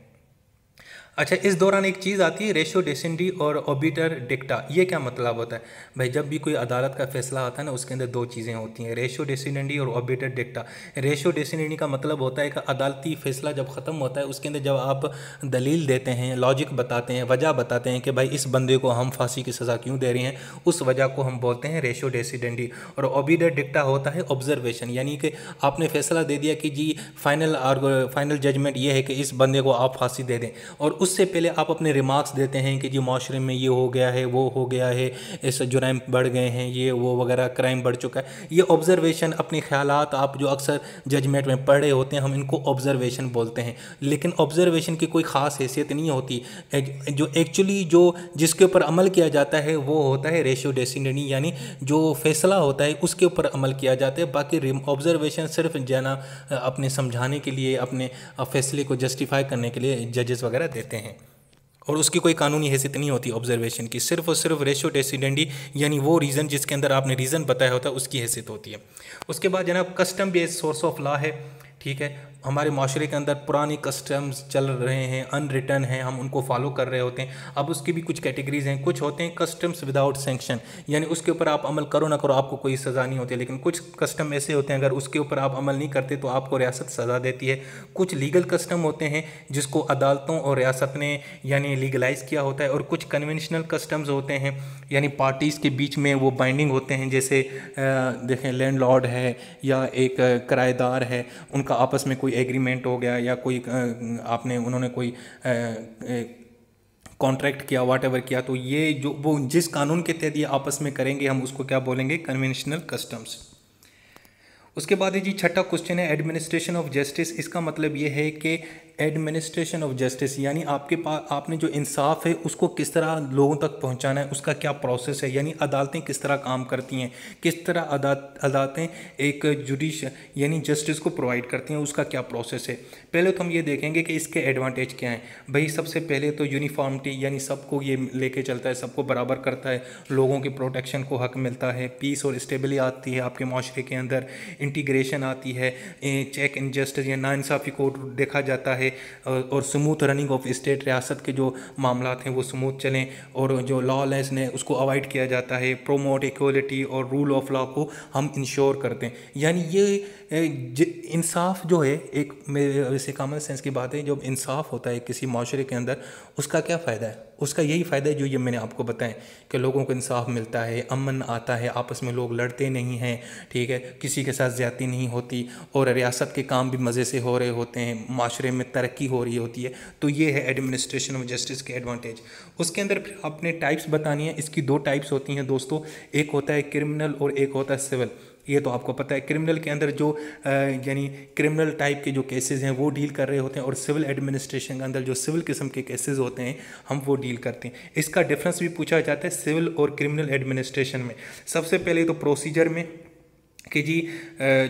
अच्छा इस दौरान एक चीज़ आती है रेशो डेसेंडी और ऑबिटर डिक्टा ये क्या मतलब होता है भाई जब भी कोई अदालत का फैसला आता है ना उसके अंदर दो चीज़ें होती हैं रेशो डेसेंडी और ऑबिटर डिक्टा रेशो डेसेंडी का मतलब होता है कि अदालती फैसला जब ख़त्म होता है उसके अंदर जब आप दलील देते हैं लॉजिक बताते हैं वजह बताते हैं कि भाई इस बंदे को हम फांसी की सज़ा क्यों दे रहे हैं उस वजह को हम बोलते हैं रेशो डेसीडेंडी और ओबिटर डिक्टा होता है ऑब्जर्वेशन यानी कि आपने फैसला दे दिया कि जी फाइनल फाइनल जजमेंट ये है कि इस बंदे को आप फांसी दे दें और उस उससे पहले आप अपने रिमार्क्स देते हैं कि जी माशरे में ये हो गया है वो हो गया है ऐसे जुराम बढ़ गए हैं ये वो वगैरह क्राइम बढ़ चुका है ये ऑब्जर्वेशन अपने ख्याल आप जो अक्सर जजमेंट में पढ़े होते हैं हम इनको ऑब्जर्वेशन बोलते हैं लेकिन ऑब्जर्वेशन की कोई ख़ास हैसियत नहीं होती जो एक्चुअली जो जिसके ऊपर अमल किया जाता है वो होता है रेशो डेसिडनी यानी जो फैसला होता है उसके ऊपर अमल किया जाता है बाकी ऑब्जर्वेशन सिर्फ जाना अपने समझाने के लिए अपने फैसले को जस्टिफाई करने के लिए जजेस वगैरह देते हैं हैं और उसकी कोई कानूनी हैसियत नहीं होती ऑब्जर्वेशन की सिर्फ और सिर्फ रेशो डेसीडेंडी यानी वो रीज़न जिसके अंदर आपने रीज़न बताया होता है उसकी हैसियत होती है उसके बाद जनाब custom based source of law है ठीक है हमारे माशरे के अंदर पुरानी कस्टम्स चल रहे हैं अनरिटर्न हैं हम उनको फॉलो कर रहे होते हैं अब उसकी भी कुछ कैटेगरीज हैं कुछ होते हैं कस्टम्स विदाउट सेंक्शन यानी उसके ऊपर आप अमल करो ना करो आपको कोई सज़ा नहीं होती लेकिन कुछ कस्टम ऐसे होते हैं अगर उसके ऊपर आप अमल नहीं करते तो आपको रियासत सज़ा देती है कुछ लीगल कस्टम होते हैं जिसको अदालतों और रियासत ने यानी लीगलाइज किया होता है और कुछ कन्वेंशनल कस्टम्स होते हैं यानी पार्टीज़ के बीच में वो बाइंडिंग होते हैं जैसे देखें लैंड है या एक किराएदार है उनका आपस में कोई कोई एग्रीमेंट हो गया या कोई आपने उन्होंने कोई कॉन्ट्रैक्ट किया वाट एवर किया तो ये जो वो जिस कानून के तहत ये आपस में करेंगे हम उसको क्या बोलेंगे कन्वेंशनल कस्टम्स उसके बाद ये जी छठा क्वेश्चन है एडमिनिस्ट्रेशन ऑफ जस्टिस इसका मतलब ये है कि एडमिनिस्ट्रेशन ऑफ जस्टिस यानी आपके पास आपने जो इंसाफ है उसको किस तरह लोगों तक पहुंचाना है उसका क्या प्रोसेस है यानी अदालतें किस तरह काम करती हैं किस तरह अदालतें एक जुडिश यानी जस्टिस को प्रोवाइड करती हैं उसका क्या प्रोसेस है पहले तो हम ये देखेंगे कि इसके एडवांटेज क्या हैं भाई सबसे पहले तो यूनिफॉर्मिटी यानी सबको ये लेके चलता है सबको बराबर करता है लोगों की प्रोटेक्शन को हक मिलता है पीस और स्टेबली आती है आपके माशरे के अंदर इंटीग्रेशन आती है चेक इन जस्टिस या नाानसाफ़ी को देखा जाता है और स्मूथ रनिंग ऑफ स्टेट रियासत के जो मामला हैं वो स्मूथ चलें और जो लॉलेस ने उसको अवॉइड किया जाता है प्रोमोट इक्वलिटी और रूल ऑफ लॉ को हम इंश्योर करते हैं यानी ये इंसाफ जो है एक जैसे कॉमन सेंस की बात है जब इंसाफ होता है किसी माशरे के अंदर उसका क्या फ़ायदा है उसका यही फ़ायदा है जो ये मैंने आपको बताया कि लोगों को इंसाफ मिलता है अमन आता है आपस में लोग लड़ते नहीं हैं ठीक है किसी के साथ ज्यादा नहीं होती और रियासत के काम भी मज़े से हो रहे होते हैं माशरे में तरक्की हो रही होती है तो ये है एडमिनिस्ट्रेशन ऑफ जस्टिस के एडवांटेज उसके अंदर फिर आपने टाइप्स बतानी है इसकी दो टाइप्स होती हैं दोस्तों एक होता है क्रिमिनल और एक होता है सिविल ये तो आपको पता है क्रिमिनल के अंदर जो यानी क्रिमिनल टाइप के जो केसेस हैं वो डील कर रहे होते हैं और सिविल एडमिनिस्ट्रेशन के अंदर जो सिविल किस्म के केसेस होते हैं हम वो डील करते हैं इसका डिफरेंस भी पूछा जाता है सिविल और क्रिमिनल एडमिनिस्ट्रेशन में सबसे पहले तो प्रोसीजर में कि जी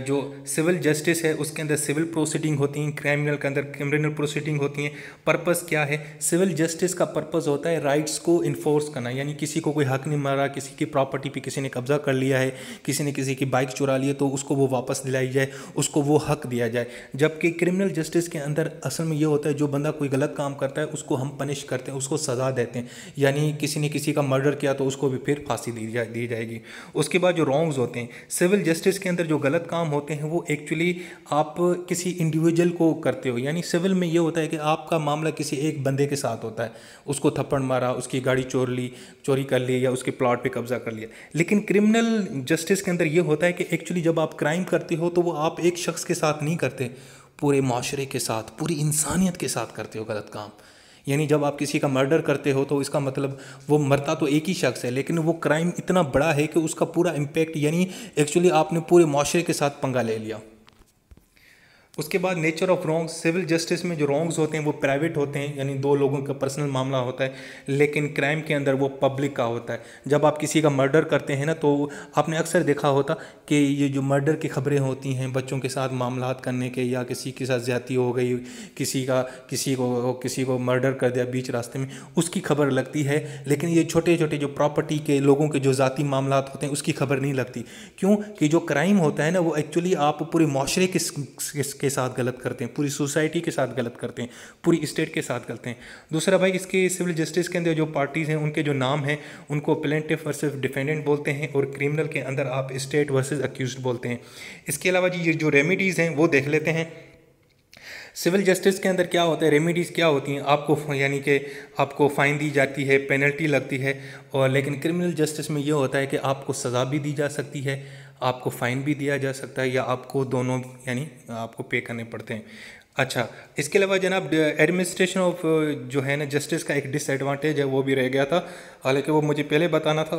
जो सिविल जस्टिस है उसके अंदर सिविल प्रोसीडिंग होती हैं क्रिमिनल के अंदर क्रिमिनल प्रोसीडिंग होती हैं पर्पस क्या है सिविल जस्टिस का पर्पस होता है राइट्स को इन्फोर्स करना यानी किसी को कोई हक नहीं मारा किसी की प्रॉपर्टी पे किसी ने कब्जा कर लिया है किसी ने किसी की बाइक चुरा ली है तो उसको वो वापस दिलाई जाए उसको वो हक दिया जाए जबकि क्रिमिनल जस्टिस के अंदर असल में ये होता है जो बंदा कोई गलत काम करता है उसको हम पनिश करते हैं उसको सज़ा देते हैं यानी किसी ने किसी का मर्डर किया तो उसको भी फिर फांसी दी दी जाएगी उसके बाद जो रॉन्ग्स होते हैं सिविल जस्टिस जस्टिस के अंदर जो गलत काम होते हैं वो एक्चुअली आप किसी इंडिविजुअल को करते हो यानी सिविल में ये होता है कि आपका मामला किसी एक बंदे के साथ होता है उसको थप्पड़ मारा उसकी गाड़ी चोर ली चोरी कर ली या उसके प्लॉट पर कब्जा कर लिया लेकिन क्रिमिनल जस्टिस के अंदर ये होता है कि एक्चुअली जब आप क्राइम करते हो तो वो आप एक शख्स के साथ नहीं करते पूरे माशरे के साथ पूरी इंसानियत के साथ करते हो गलत काम यानी जब आप किसी का मर्डर करते हो तो इसका मतलब वो मरता तो एक ही शख्स है लेकिन वो क्राइम इतना बड़ा है कि उसका पूरा इम्पैक्ट यानी एक्चुअली आपने पूरे माशरे के साथ पंगा ले लिया उसके बाद nature of wrongs civil justice में जो रॉन्ग्स होते हैं वो प्राइवेट होते हैं यानी दो लोगों का पर्सनल मामला होता है लेकिन क्राइम के अंदर वो पब्लिक का होता है जब आप किसी का मर्डर करते हैं ना तो आपने अक्सर देखा होता कि ये जो मर्डर की खबरें होती हैं बच्चों के साथ मामला करने के या किसी के साथ ज़्यादा हो गई किसी का किसी को किसी को मर्डर कर दिया बीच रास्ते में उसकी खबर लगती है लेकिन ये छोटे छोटे जो प्रॉपर्टी के लोगों के जो ज़ाती मामला होते हैं उसकी खबर नहीं लगती क्योंकि जो क्राइम होता है ना वो एक्चुअली आप पूरे माशरे के के साथ गलत करते हैं पूरी सोसाइटी के साथ गलत करते हैं पूरी स्टेट के साथ गलत हैं दूसरा भाई इसके सिविल जस्टिस के अंदर जो पार्टीज़ हैं उनके जो नाम हैं उनको प्लेंटिव वर्सेज डिफेंडेंट बोलते हैं और क्रिमिनल के अंदर आप स्टेट वर्सेज अक्यूज बोलते हैं इसके अलावा जी ये जो रेमिडीज़ हैं वो देख लेते हैं सिविल जस्टिस के अंदर क्या होता है रेमिडीज़ क्या होती हैं आपको यानी कि आपको फ़ाइन दी जाती है पेनल्टी लगती है और लेकिन क्रिमिनल जस्टिस में ये होता है कि आपको सज़ा भी दी जा सकती है आपको फ़ाइन भी दिया जा सकता है या आपको दोनों यानी आपको पे करने पड़ते हैं अच्छा इसके अलावा जनाब एडमिनिस्ट्रेशन ऑफ जो है ना जस्टिस का एक डिसएडवांटेज है वो भी रह गया था हालांकि वो मुझे पहले बताना था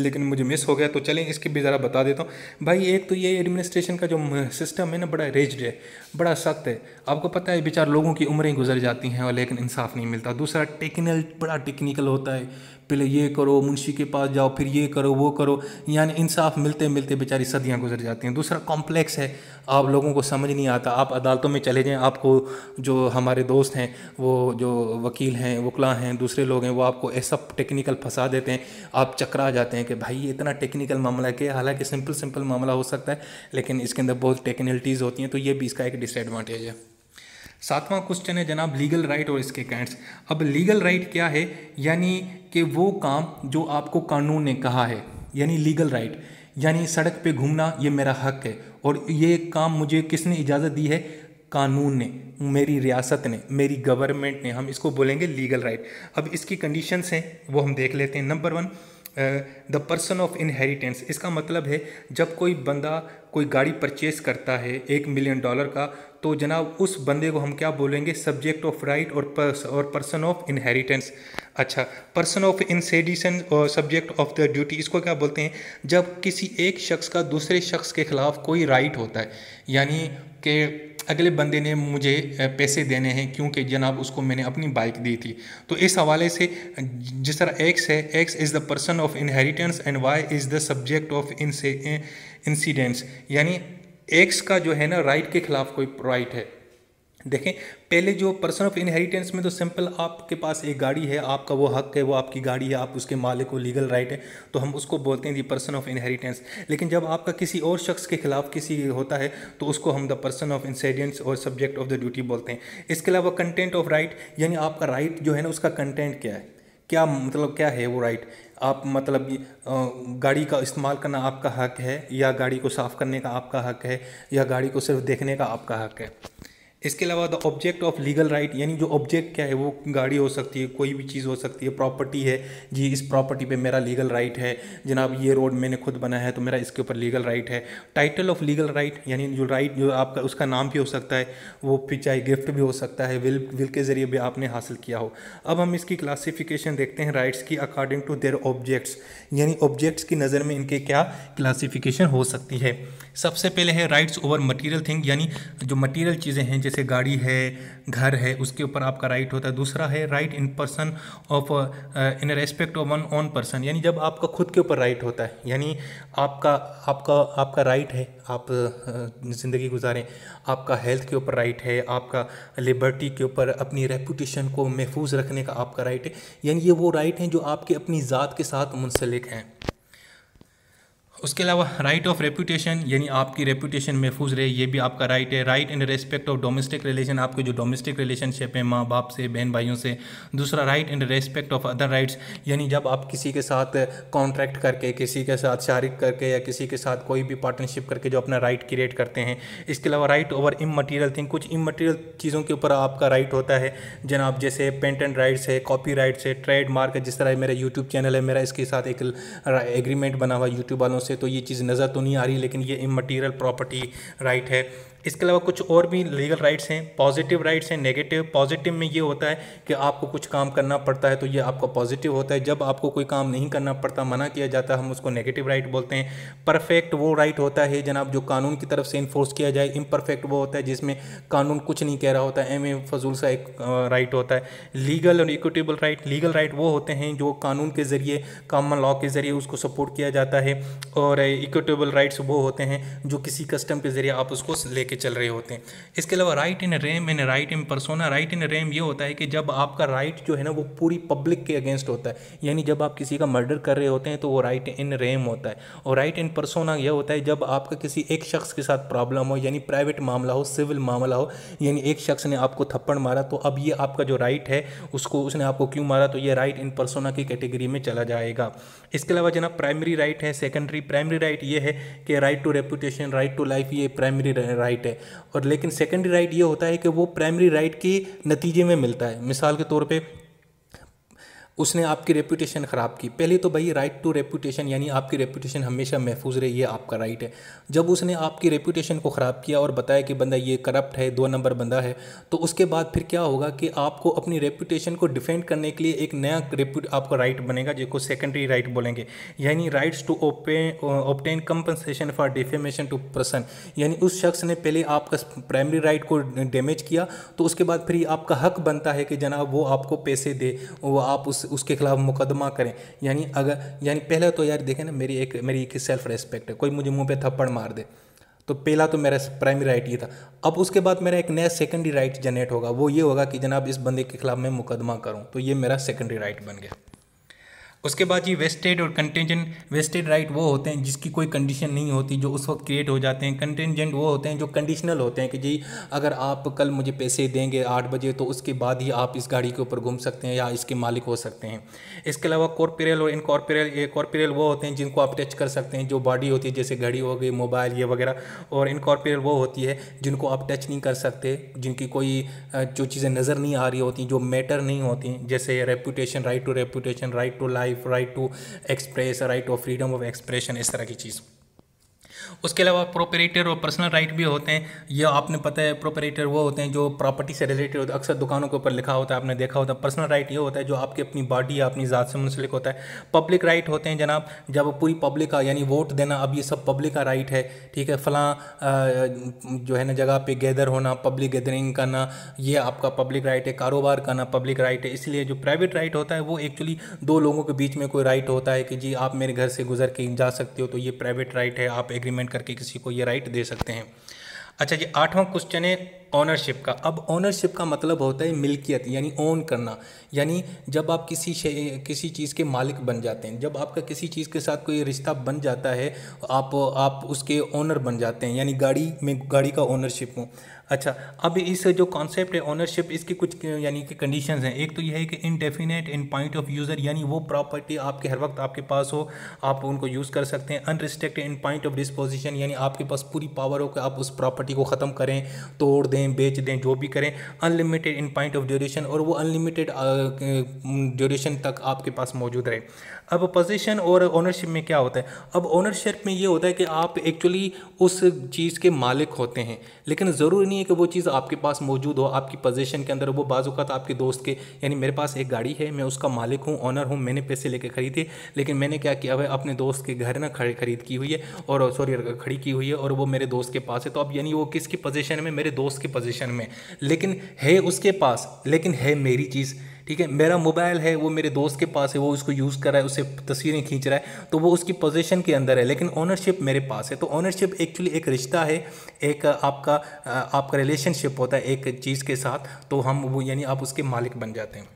लेकिन मुझे मिस हो गया तो चलें इसके भी ज़रा बता देता हूँ भाई एक तो ये एडमिनिस्ट्रेशन का जो सिस्टम है ना बड़ा रेज्ड है बड़ा सख्त है आपको पता है बेचार लोगों की उम्रें गुजर जाती हैं और लेकिन इंसाफ नहीं मिलता दूसरा टेक्निकल बड़ा टेक्निकल होता है पहले ये करो मुंशी के पास जाओ फिर ये करो वो करो यानी इंसाफ मिलते मिलते बेचारी सदियाँ गुजर जाती हैं दूसरा कॉम्प्लेक्स है आप लोगों को समझ नहीं आता आप अदालतों में चले जाएँ आपको जो हमारे दोस्त हैं वो जो वकील हैं वकला हैं दूसरे लोग हैं वो आपको ऐसा टेक्निकल फंसा देते हैं आप चकरा जाते हैं कि भाई ये इतना टेक्निकल मामला है कि हालांकि सिंपल सिंपल मामला हो सकता है लेकिन इसके अंदर बहुत टेक्निकलिटीज़ होती हैं तो ये भी इसका एक डिसएडवांटेज है सातवां क्वेश्चन है जनाब लीगल राइट और इसके कैंट्स अब लीगल राइट क्या है यानी कि वो काम जो आपको कानून ने कहा है यानी लीगल राइट यानी सड़क पे घूमना ये मेरा हक है और ये काम मुझे किसने इजाज़त दी है कानून ने मेरी रियासत ने मेरी गवर्नमेंट ने हम इसको बोलेंगे लीगल राइट अब इसकी कंडीशंस हैं वो हम देख लेते हैं number one the person of inheritance इसका मतलब है जब कोई बंदा कोई गाड़ी परचेस करता है एक मिलियन डॉलर का तो जनाब उस बंदे को हम क्या बोलेंगे सब्जेक्ट ऑफ राइट और पर्स और पर्सन ऑफ इनहेरिटेंस अच्छा पर्सन ऑफ इंसेडिशन और सब्जेक्ट ऑफ द ड्यूटी इसको क्या बोलते हैं जब किसी एक शख्स का दूसरे शख्स के खिलाफ कोई राइट होता है यानी कि अगले बंदे ने मुझे पैसे देने हैं क्योंकि जनाब उसको मैंने अपनी बाइक दी थी तो इस हवाले से जिस तरह एक्स है X is the person of inheritance and Y is the subject of incidents यानी एक्स का जो है ना राइट के खिलाफ कोई राइट है देखें पहले जो पर्सन ऑफ इनहेरिटेंस में तो सिंपल आपके पास एक गाड़ी है आपका वो हक है वो आपकी गाड़ी है आप उसके मालिक को लीगल राइट है तो हम उसको बोलते हैं दी पर्सन ऑफ इनहेरिटेंस लेकिन जब आपका किसी और शख्स के खिलाफ किसी होता है तो उसको हम द पर्सन ऑफ इंसिडेंट्स और सब्जेक्ट ऑफ द ड्यूटी बोलते हैं इसके अलावा कंटेंट ऑफ राइट यानी आपका राइट right जो है ना उसका कंटेंट क्या है क्या मतलब क्या है वो राइट आप मतलब गाड़ी का इस्तेमाल करना आपका हक है या गाड़ी को साफ़ करने का आपका हक है या गाड़ी को सिर्फ देखने का आपका हक है इसके अलावा the object of legal right यानी जो ऑब्जेक्ट क्या है वो गाड़ी हो सकती है कोई भी चीज़ हो सकती है प्रॉपर्टी है जी इस प्रॉपर्टी पे मेरा लीगल राइट है जनाब ये रोड मैंने खुद बनाया है तो मेरा इसके ऊपर लीगल राइट है टाइटल ऑफ लीगल राइट यानी जो राइट जो आपका उसका नाम भी हो सकता है वो फिर चाहे गिफ्ट भी हो सकता है विल विल के ज़रिए भी आपने हासिल किया हो अब हम इसकी क्लासीफिकेशन देखते हैं राइट्स की अकॉर्डिंग टू देयर ऑब्जेक्ट्स यानी ऑब्जेक्ट्स की नज़र में इनके क्या क्लासीफिकेशन हो सकती है सबसे पहले है राइट्स ओवर मटेरियल थिंग यानी जो मटेरियल चीज़ें हैं जैसे गाड़ी है घर है उसके ऊपर आपका राइट होता है दूसरा है right in person of in respect of one on person यानी जब आपका खुद के ऊपर राइट होता है यानी आपका आपका आपका राइट है आप uh, ज़िंदगी गुजारें आपका हेल्थ के ऊपर राइट है आपका लिबर्टी के ऊपर अपनी रेपूटेशन को महफूज रखने का आपका राइट है यानी ये वो राइट हैं जो आपके अपनी ज़ात के साथ मुंसलिक हैं उसके अलावा राइट ऑफ रेपूटेशन यानी आपकी रेपूटेशन महफूज रहे ये भी आपका राइट है right in respect of domestic relation आपके जो डोमेस्टिक रिलेशनशिप है माँ बाप से बहन भाइयों से दूसरा right in respect of other rights यानी जब आप किसी के साथ कॉन्ट्रैक्ट करके किसी के साथ शारिक करके या किसी के साथ कोई भी पार्टनरशिप करके जो अपना राइट क्रिएट करते हैं इसके अलावा right over immaterial thing कुछ इम मटीरियल चीज़ों के ऊपर आपका राइट होता है जनाब जैसे पेंटेंट राइट्स है कॉपी राइट्स है ट्रेडमार्क है जिस तरह मेरा यूट्यूब चैनल है मेरा इसके साथ एक एग्रीमेंट बना हुआ यूट्यूब वालों से से तो ये चीज़ नज़र तो नहीं आ रही लेकिन ये इमटीरियल प्रॉपर्टी राइट है इसके अलावा कुछ और भी लीगल राइट्स हैं पॉजिटिव राइट्स हैं नेगेटिव पॉजिटिव में ये होता है कि आपको कुछ काम करना पड़ता है तो ये आपका पॉजिटिव होता है जब आपको कोई काम नहीं करना पड़ता मना किया जाता है हम उसको नेगेटिव राइट बोलते हैं परफेक्ट वो राइट होता है जनाब जो कानून की तरफ से इन्फोर्स किया जाए इम्परफेक्ट वो होता है जिसमें कानून कुछ नहीं कह रहा होता है एम फजूल सा एक राइट होता है लीगल और इक्विटेबल राइट लीगल राइट वो होते हैं जो कानून के ज़रिए कॉमन लॉ के ज़रिए उसको सपोर्ट किया जाता है और इक्विटेबल राइट्स वो होते हैं जो किसी कस्टम के ज़रिए आप उसको लेके लेके चल रहे होते हैं इसके अलावा right in rem and right in persona right in rem ये होता है कि जब आपका राइट जो है ना वो पूरी पब्लिक के अगेंस्ट होता है यानी जब आप किसी का मर्डर कर रहे होते हैं तो वो राइट इन रैम होता है और राइट इन परसोना यह होता है जब आपका किसी एक शख्स के साथ प्रॉब्लम हो यानी प्राइवेट मामला हो सिविल मामला हो यानी एक शख्स ने आपको थप्पड़ मारा तो अब ये आपका जो राइट है उसको उसने आपको क्यों मारा तो ये राइट इन परसोना की कैटेगरी में चला जाएगा इसके अलावा जना प्राइमरी राइट है सेकेंडरी प्राइमरी राइट ये है कि right to reputation right to life ये प्राइमरी राइट राइट है और लेकिन सेकेंडरी राइट ये होता है कि वो प्राइमरी राइट के नतीजे में मिलता है मिसाल के तौर पर उसने आपकी रेपुटेशन ख़राब की पहले तो भाई राइट टू रेपूटेशन यानी आपकी रेपुटेशन हमेशा महफूज रही है आपका राइट है जब उसने आपकी रेपुटेशन को ख़राब किया और बताया कि बंदा ये करप्ट है दो नंबर बंदा है तो उसके बाद फिर क्या होगा कि आपको अपनी रेपुटेशन को डिफेंड करने के लिए एक नया रेपुट आपका राइट बनेगा जिसको सेकेंडरी राइट बोलेंगे यानी rights to open obtain compensation for defamation to person यानी उस शख्स ने पहले आपका प्राइमरी राइट को डैमेज किया तो उसके बाद फिर आपका हक बनता है कि जनाब वो आपको पैसे दे वो आप उस उसके खिलाफ मुकदमा करें यानी अगर यानी पहले तो यार देखें ना मेरी एक मेरी एक सेल्फ रेस्पेक्ट है कोई मुझे मुंह पे थप्पड़ मार दे तो पहला तो मेरा प्राइमरी राइट ये था अब उसके बाद मेरा एक नया सेकेंडरी राइट जनरेट होगा वो ये होगा कि जनाब इस बंदे के खिलाफ मैं मुकदमा करूँ तो ये मेरा सेकेंडरी राइट बन गया उसके बाद ये वेस्टेड और कंटेंजेंट वेस्टेड राइट वो होते हैं जिसकी कोई कंडीशन नहीं होती जो उस वक्त क्रिएट हो जाते हैं कंटेंजेंट वो होते हैं जो कंडीशनल होते हैं कि जी अगर आप कल मुझे पैसे देंगे आठ बजे तो उसके बाद ही आप इस गाड़ी के ऊपर घूम सकते हैं या इसके मालिक हो सकते हैं इसके अलावा कॉरपोरियल और इनकॉरपोरियल ये कॉरपोरियल वो होते हैं जिनको आप टच कर सकते हैं जो बॉडी होती है जैसे घड़ी हो गई मोबाइल ये वगैरह और इनकॉरपोरियल वो होती है जिनको आप टच नहीं कर सकते जिनकी कोई जो चीज़ें नज़र नहीं आ रही होती जो मैटर नहीं होती जैसे reputation right to reputation right to life life right to express right of freedom of expression इस तरह की चीज़ उसके अलावा प्रोपरेटर और पर्सनल राइट भी होते हैं यह आपने पता है प्रोपरेटर वो होते हैं जो प्रॉपर्टी से रिलेटेड होते अक्सर दुकानों के ऊपर लिखा होता है आपने देखा होता है पर्सनल राइट ये होता है जो आपकी अपनी बॉडी या अपनी ज़ात से मुंसलिक होता है पब्लिक राइट होते हैं जनाब जब पूरी पब्लिक का यानी वोट देना अब ये सब पब्लिक का राइट है ठीक है फलां जो है ना जगह पर गैदर होना पब्लिक गैदरिंग करना ये आपका पब्लिक राइट है कारोबार करना पब्लिक राइट है इसलिए जो प्राइवेट राइट होता है वो एक्चुअली दो लोगों के बीच में कोई राइट होता है कि जी आप मेरे घर से गुजर के जा सकते हो तो ये प्राइवेट राइट है आप एग्री एग्रीमेंट करके किसी को ये राइट दे सकते हैं अच्छा जी आठवां क्वेश्चन है ओनरशिप का अब ओनरशिप का मतलब होता है मिल्कियत यानी ओन करना यानी जब आप किसी किसी चीज़ के मालिक बन जाते हैं जब आपका किसी चीज़ के साथ कोई रिश्ता बन जाता है आप आप उसके ओनर बन जाते हैं यानी गाड़ी में गाड़ी का ओनरशिप हो अच्छा अब इस जो कॉन्सेप्ट है ऑनरशिप इसकी कुछ यानी कि कंडीशन हैं एक तो यह है कि indefinite in point of user यानी वो प्रॉपर्टी आपके हर वक्त आपके पास हो आप उनको यूज़ कर सकते हैं unrestricted in point of disposition यानी आपके पास पूरी पावर हो कि आप उस प्रॉपर्टी को ख़त्म करें तोड़ दें बेच दें जो भी करें unlimited in point of duration और वो अनलिमिटेड ड्यूरेशन तक आपके पास मौजूद रहे अब पोजीशन और ओनरशिप में क्या होता है अब ओनरशिप में ये होता है कि आप एक्चुअली उस चीज़ के मालिक होते हैं लेकिन ज़रूरी नहीं है कि वो चीज़ आपके पास मौजूद हो आपकी पोजीशन के अंदर वो बाज़ात आपके दोस्त के यानी मेरे पास एक गाड़ी है मैं उसका मालिक हूँ ऑनर हूँ मैंने पैसे लेके खरीदे लेकिन मैंने क्या किया है अपने दोस्त के घर ना खरीद की हुई है और सॉरी खड़ी की हुई है और वो मेरे दोस्त के पास है तो अब यानी वो किसकी पोजिशन में मेरे दोस्त की पोजिशन में लेकिन है उसके पास लेकिन है मेरी चीज़ ठीक है मेरा मोबाइल है वो मेरे दोस्त के पास है वो उसको यूज़ कर रहा है उससे तस्वीरें खींच रहा है तो वो उसकी पोजीशन के अंदर है लेकिन ओनरशिप मेरे पास है तो ओनरशिप एक्चुअली एक रिश्ता है एक आपका आपका रिलेशनशिप होता है एक चीज़ के साथ तो हम वो यानी आप उसके मालिक बन जाते हैं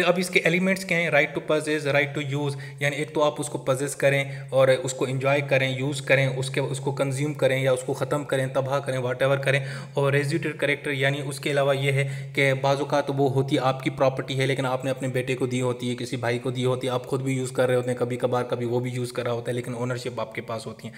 अब इसके एलिमेंट्स क्या हैं right to possess right to use यानी एक तो आप उसको पजेस करें और उसको इन्जॉय करें यूज़ करें उसके उसको कंज्यूम करें या उसको ख़त्म करें तबाह करें वाट करें और रेजिटेड करेक्टर यानी उसके अलावा यह है कि बाज़ात तो वो होती आपकी प्रॉपर्टी है लेकिन आपने अपने बेटे को दी होती है किसी भाई को दी होती है आप खुद भी यूज़ कर रहे होते हैं कभी कभार कभी वो भी यूज़ कर रहा होता है लेकिन ओनरशिप आपके पास होती है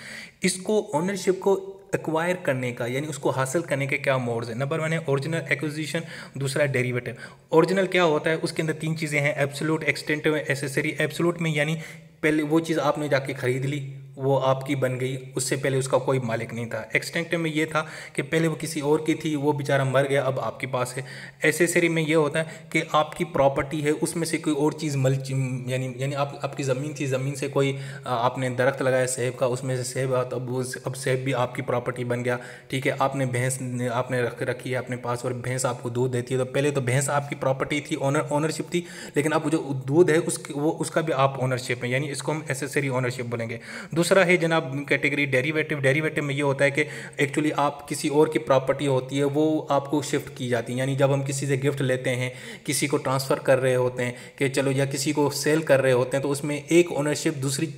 इसको ओनरशिप को एक्वायर करने का यानी उसको हासिल करने के क्या मोड्स हैं नंबर वन है ओरिजिनल एक्विजिशन दूसरा डेरिवेटिव ओरिजिनल क्या होता है उसके अंदर तीन चीज़ें हैं एब्सोलूट एक्सटेंटिव एसेसरी एब्सोलूट में यानी पहले वो चीज़ आपने जाके खरीद ली वो आपकी बन गई उससे पहले उसका कोई मालिक नहीं था एक्सटेंक्टिव में ये था कि पहले वो किसी और की थी वो बेचारा मर गया अब आपके पास है एसेसरी में ये होता है कि आपकी प्रॉपर्टी है उसमें से कोई और चीज़ मल यानी यानी आप आपकी ज़मीन थी ज़मीन से कोई आपने दरख्त लगाया सेब का उसमें से सेब आता अब अब सेब भी आपकी प्रॉपर्टी बन गया ठीक है आपने भैंस आपने रख रखी है अपने पास और भैंस आपको दूध देती है तो पहले तो भैंस आपकी प्रॉपर्टी थी ओनर ओनरशिप थी लेकिन अब जो दूध है उसकी वो उसका भी आप ओनरशिप है यानी इसको हम एसेसरी ओनरशिप बोलेंगे दूसरा है जनाब कैटेगरी डेरीवेटिव डेरीवेटिव में ये होता है कि एक्चुअली आप किसी और की प्रॉपर्टी होती है वो आपको शिफ्ट की जाती है यानी जब हम किसी से गिफ्ट लेते हैं किसी को ट्रांसफ़र कर रहे होते हैं कि चलो या किसी को सेल कर रहे होते हैं तो उसमें एक ओनरशिप दूसरी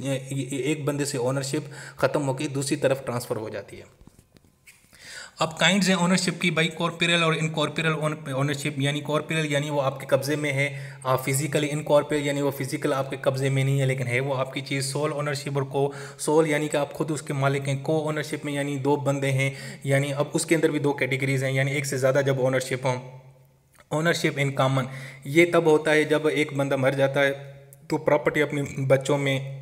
एक बंदे से ओनरशिप ख़त्म होकर दूसरी तरफ ट्रांसफ़र हो जाती है अब काइंड्स हैं ओनरशिप की बाई कॉरपोरल और इनकॉरपोरल ओनरशिप यानी कॉरपोरल यानी वो आपके कब्ज़े में है फिजिकली इनकॉरपोरल यानी वो फिजिकल आपके कब्ज़े में नहीं है लेकिन है वो आपकी चीज़ सोल ओनरशिप और को सोल यानी कि आप खुद उसके मालिक हैं को ओनरशिप में यानी दो बंदे हैं यानी अब उसके अंदर भी दो कैटेगरीज हैं यानी एक से ज़्यादा जब ओनरशिप हों ओनरशिप इन कामन ये तब होता है जब एक बंदा मर जाता है तो प्रॉपर्टी अपने बच्चों में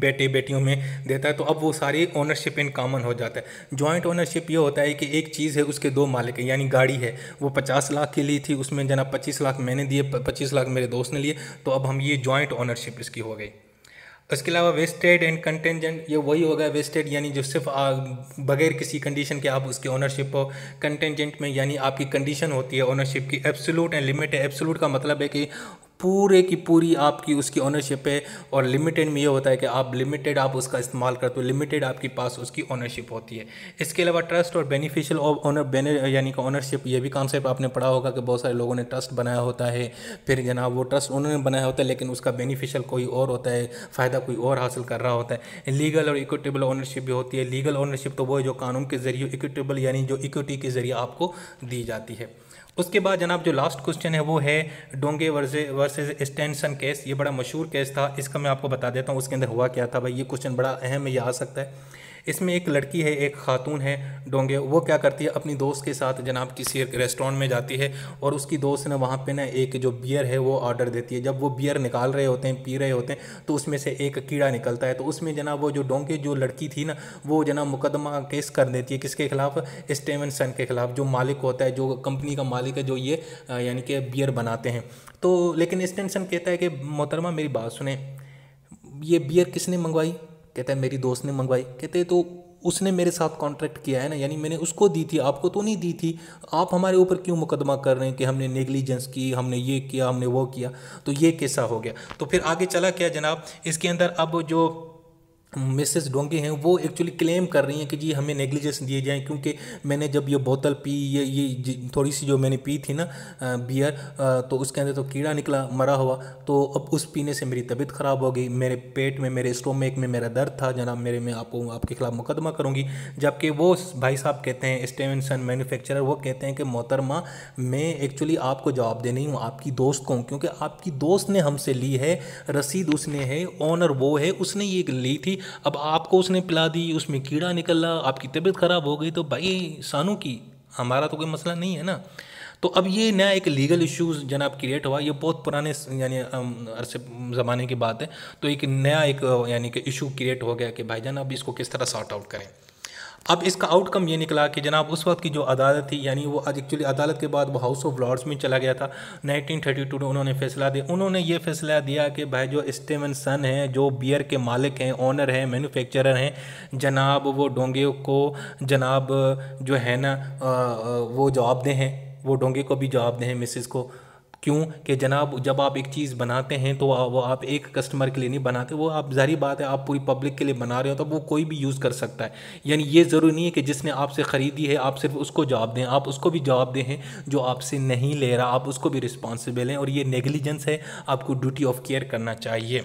बेटे बेटियों में देता है तो अब वो सारी ओनरशिप इन कामन हो जाता है जॉइंट ओनरशिप ये होता है कि एक चीज़ है उसके दो मालिक है यानी गाड़ी है वो पचास लाख की ली थी उसमें जना पच्चीस लाख मैंने दिए पच्चीस लाख मेरे दोस्त ने लिए तो अब हम ये जॉइंट ओनरशिप इसकी हो गई उसके अलावा वेस्टेड एंड कंटेंजेंट ये वही होगा वेस्टेड यानी जो सिर्फ बगैर किसी कंडीशन के आप उसकी ओनरशिप हो कंटेंजेंट में यानी आपकी कंडीशन होती है ओनरशिप की एब्सोलूट एंड लिमिट है एब्सोलूट का मतलब है कि पूरे की पूरी आपकी उसकी ओनरशिप है और लिमिटेड में ये होता है कि आप लिमिटेड आप उसका इस्तेमाल करते हो लिमिटेड आपके पास उसकी ओनरशिप होती है इसके अलावा ट्रस्ट और बेनिफिशियल ओनर यानी कि ओनरशिप ये भी कॉन्सेप्ट आपने पढ़ा होगा कि बहुत सारे लोगों ने ट्रस्ट बनाया होता है फिर जनाब वो ट्रस्ट उन्होंने बनाया होता है लेकिन उसका बेनिफिशियल कोई और होता है फ़ायदा कोई और हासिल कर रहा होता है लीगल और इक्विटेबल ओनरशिप भी होती है लीगल ओनरशिप तो वो है जो कानून के ज़रिए इक्विटेबल यानी जो इक्विटी के ज़रिए आपको दी जाती है उसके बाद जनाब जो लास्ट क्वेश्चन है वो है डोंगे वर्जे वर्सेज स्टेंसन केस ये बड़ा मशहूर केस था इसका मैं आपको बता देता हूँ उसके अंदर हुआ क्या था भाई ये क्वेश्चन बड़ा अहम है ये आ सकता है इसमें एक लड़की है एक खातून है डोंगे वो क्या करती है अपनी दोस्त के साथ जनाब किसी एक रेस्टोरेंट में जाती है और उसकी दोस्त ने वहाँ पे ना एक जो बियर है वो ऑर्डर देती है जब वो बियर निकाल रहे होते हैं पी रहे होते हैं तो उसमें से एक कीड़ा निकलता है तो उसमें जनाब वो जो डोंगे जो लड़की थी ना वो जनाब मुकदमा केस कर देती है किसके खिलाफ स्टेवनसन के खिलाफ जो मालिक होता है जो कंपनी का मालिक है जो ये यानी कि बियर बनाते हैं तो लेकिन स्टेनसन कहता है कि मोहतरमा मेरी बात सुने ये बियर किसने मंगवाई कहता है मेरी दोस्त ने मंगवाई कहते तो उसने मेरे साथ कॉन्ट्रैक्ट किया है ना यानी मैंने उसको दी थी आपको तो नहीं दी थी आप हमारे ऊपर क्यों मुकदमा कर रहे हैं कि हमने नेग्लिजेंस की हमने ये किया हमने वो किया तो ये कैसा हो गया तो फिर आगे चला क्या जनाब इसके अंदर अब जो मिसेस डोंगे हैं वो एक्चुअली क्लेम कर रही हैं कि जी हमें नेग्लिजेंस दिए जाए क्योंकि मैंने जब ये बोतल पी ये ये थोड़ी सी जो मैंने पी थी ना बियर तो उसके अंदर तो कीड़ा निकला मरा हुआ तो अब उस पीने से मेरी तबीयत ख़राब हो गई मेरे पेट में मेरे स्टोमेक में मेरा दर्द था जनाब मेरे में आपको आपके खिलाफ मुकदमा करूँगी जबकि वो भाई साहब कहते हैं स्टेवनसन मैन्युफैक्चरर वो कहते हैं कि मोहतरमा मैं एक्चुअली आपको जवाब दे नहीं हूँ आपकी दोस्त को क्योंकि आपकी दोस्त ने हमसे ली है रसीद उसने है ऑनर वो है उसने ये ली थी अब आपको उसने पिला दी उसमें कीड़ा निकला आपकी तबीयत ख़राब हो गई तो भाई सानू की हमारा तो कोई मसला नहीं है ना तो अब ये नया एक लीगल इश्यूज़ जनाब क्रिएट हुआ ये बहुत पुराने यानी अरसे ज़माने की बात है तो एक नया एक यानी कि इशू क्रिएट हो गया कि जान अब इसको किस तरह सॉर्ट आउट करें अब इसका आउटकम ये निकला कि जनाब उस वक्त की जो अदालत थी यानी वो आज एक्चुअली अदालत के बाद वो हाउस ऑफ लॉर्ड्स में चला गया था 1932 में उन्होंने फैसला दिया उन्होंने ये फैसला दिया कि भाई जो स्टेवन सन हैं जो बियर के मालिक हैं ऑनर हैं मैन्युफैक्चरर हैं जनाब वो डोंगे को जनाब जो है ना वो जवाब दें हैं वो डोंगे को भी जवाब दें मिसिस को क्यों कि जनाब जब आप एक चीज़ बनाते हैं तो वो आप एक कस्टमर के लिए नहीं बनाते वो आप जारी बात है आप पूरी पब्लिक के लिए बना रहे हो तो वो कोई भी यूज़ कर सकता है यानी ये ज़रूरी नहीं है कि जिसने आपसे ख़रीदी है आप सिर्फ उसको जवाब दें आप उसको भी जवाब दें जो आपसे नहीं ले रहा आप उसको भी रिस्पॉन्सिबल हैं और ये नेगलिजेंस है आपको ड्यूटी ऑफ केयर करना चाहिए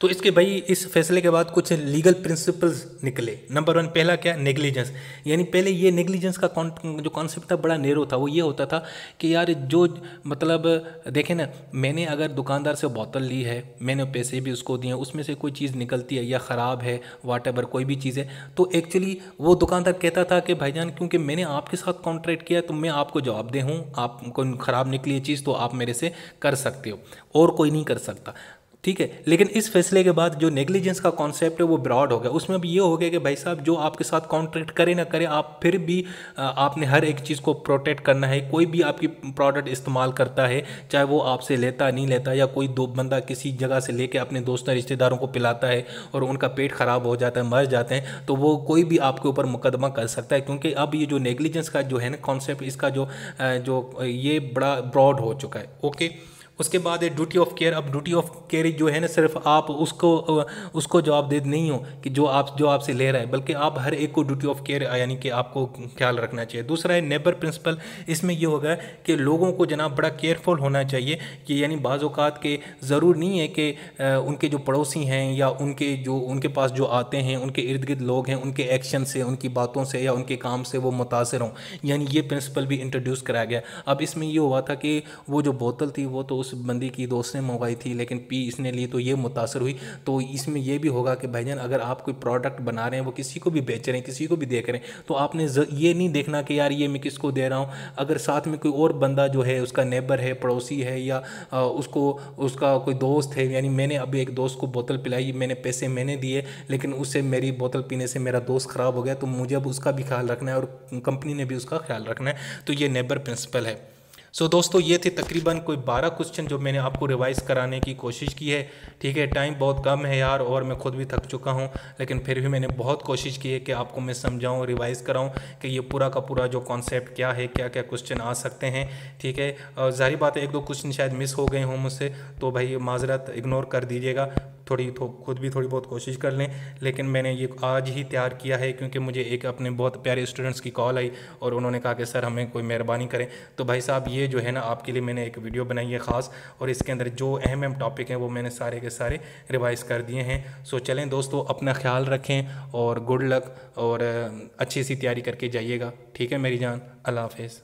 तो इसके भाई इस फैसले के बाद कुछ लीगल प्रिंसिपल्स निकले नंबर वन पहला क्या नेग्लिजेंस यानी पहले ये नेग्लिजेंस का जो कॉन्सेप्ट था बड़ा नेरो था वो ये होता था कि यार जो मतलब देखें ना मैंने अगर दुकानदार से बोतल ली है मैंने पैसे भी उसको दिए उसमें से कोई चीज़ निकलती है या ख़राब है वाट कोई भी चीज़ है तो एक्चुअली वो दुकानदार कहता था कि भाईजान क्योंकि मैंने आपके साथ कॉन्ट्रैक्ट किया तो मैं आपको जवाब दे हूँ आपको ख़राब निकली चीज़ तो आप मेरे से कर सकते हो और कोई नहीं कर सकता ठीक है लेकिन इस फैसले के बाद जो नेग्लिजेंस का कॉन्सेप्ट है वो ब्रॉड हो गया उसमें अब ये हो गया कि भाई साहब जो आपके साथ कॉन्ट्रैक्ट करे ना करे आप फिर भी आपने हर एक चीज़ को प्रोटेक्ट करना है कोई भी आपकी प्रोडक्ट इस्तेमाल करता है चाहे वो आपसे लेता नहीं लेता या कोई दो बंदा किसी जगह से लेके अपने दोस्तों रिश्तेदारों को पिलाता है और उनका पेट ख़राब हो जाता है मर जाते हैं तो वो कोई भी आपके ऊपर मुकदमा कर सकता है क्योंकि अब ये जो नेग्लिजेंस का जो है ना कॉन्सेप्ट इसका जो जो ये बड़ा ब्रॉड हो चुका है ओके उसके बाद ड्यूटी ऑफ केयर अब ड्यूटी ऑफ केयर जो है ना सिर्फ आप उसको उसको जवाब दे नहीं हो कि जो आप जो आपसे ले रहा है बल्कि आप हर एक को ड्यूटी ऑफ केयर यानी कि आपको ख्याल रखना चाहिए दूसरा है नेबर प्रिंसिपल इसमें यह होगा कि लोगों को जनाब बड़ा केयरफुल होना चाहिए कि यानी बाज़ात के ज़रूर नहीं है कि उनके जो पड़ोसी हैं या उनके जो उनके पास जो आते हैं उनके इर्द गिर्द लोग हैं उनके एक्शन से उनकी बातों से या उनके काम से वो मुतासर हों यानी ये प्रिंसिपल भी इंट्रोड्यूस कराया गया अब इसमें यह हुआ था कि वो जो बोतल थी वो तो उस बंदी की दोस्त ने मंगवाई थी लेकिन पी इसने ली तो ये मुतासर हुई तो इसमें यह भी होगा कि भाईजान अगर आप कोई प्रोडक्ट बना रहे हैं वो किसी को भी बेच रहे हैं किसी को भी देख रहे हैं तो आपने ये नहीं देखना कि यार ये मैं किसको दे रहा हूँ अगर साथ में कोई और बंदा जो है उसका नेबर है पड़ोसी है या उसको उसका कोई दोस्त है यानी मैंने अभी एक दोस्त को बोतल पिलाई मैंने पैसे मैंने दिए लेकिन उससे मेरी बोतल पीने से मेरा दोस्त ख़राब हो गया तो मुझे अब उसका भी ख्याल रखना है और कंपनी ने भी उसका ख्याल रखना है तो ये नेबर प्रिंसिपल है सो so, दोस्तों ये थे तकरीबन कोई बारह क्वेश्चन जो मैंने आपको रिवाइज कराने की कोशिश की है ठीक है टाइम बहुत कम है यार और मैं खुद भी थक चुका हूँ लेकिन फिर भी मैंने बहुत कोशिश की है कि आपको मैं समझाऊँ रिवाइज कराऊँ कि ये पूरा का पूरा जो कॉन्सेप्ट क्या है क्या क्या क्वेश्चन आ सकते हैं ठीक है जारी बात है एक दो क्वेश्चन शायद मिस हो गए हों मुझसे तो भाई माजरत इग्नोर कर दीजिएगा थोड़ी तो खुद भी थोड़ी बहुत कोशिश कर लें लेकिन मैंने ये आज ही तैयार किया है क्योंकि मुझे एक अपने बहुत प्यारे स्टूडेंट्स की कॉल आई और उन्होंने कहा कि सर हमें कोई मेहरबानी करें तो भाई साहब ये जो है ना आपके लिए मैंने एक वीडियो बनाई है ख़ास और इसके अंदर जो अहम अहम टॉपिक हैं वो मैंने सारे के सारे रिवाइज़ कर दिए हैं सो चलें दोस्तों अपना ख्याल रखें और गुड लक और अच्छी सी तैयारी करके जाइएगा ठीक है मेरी जान अल्लाह हाफिज़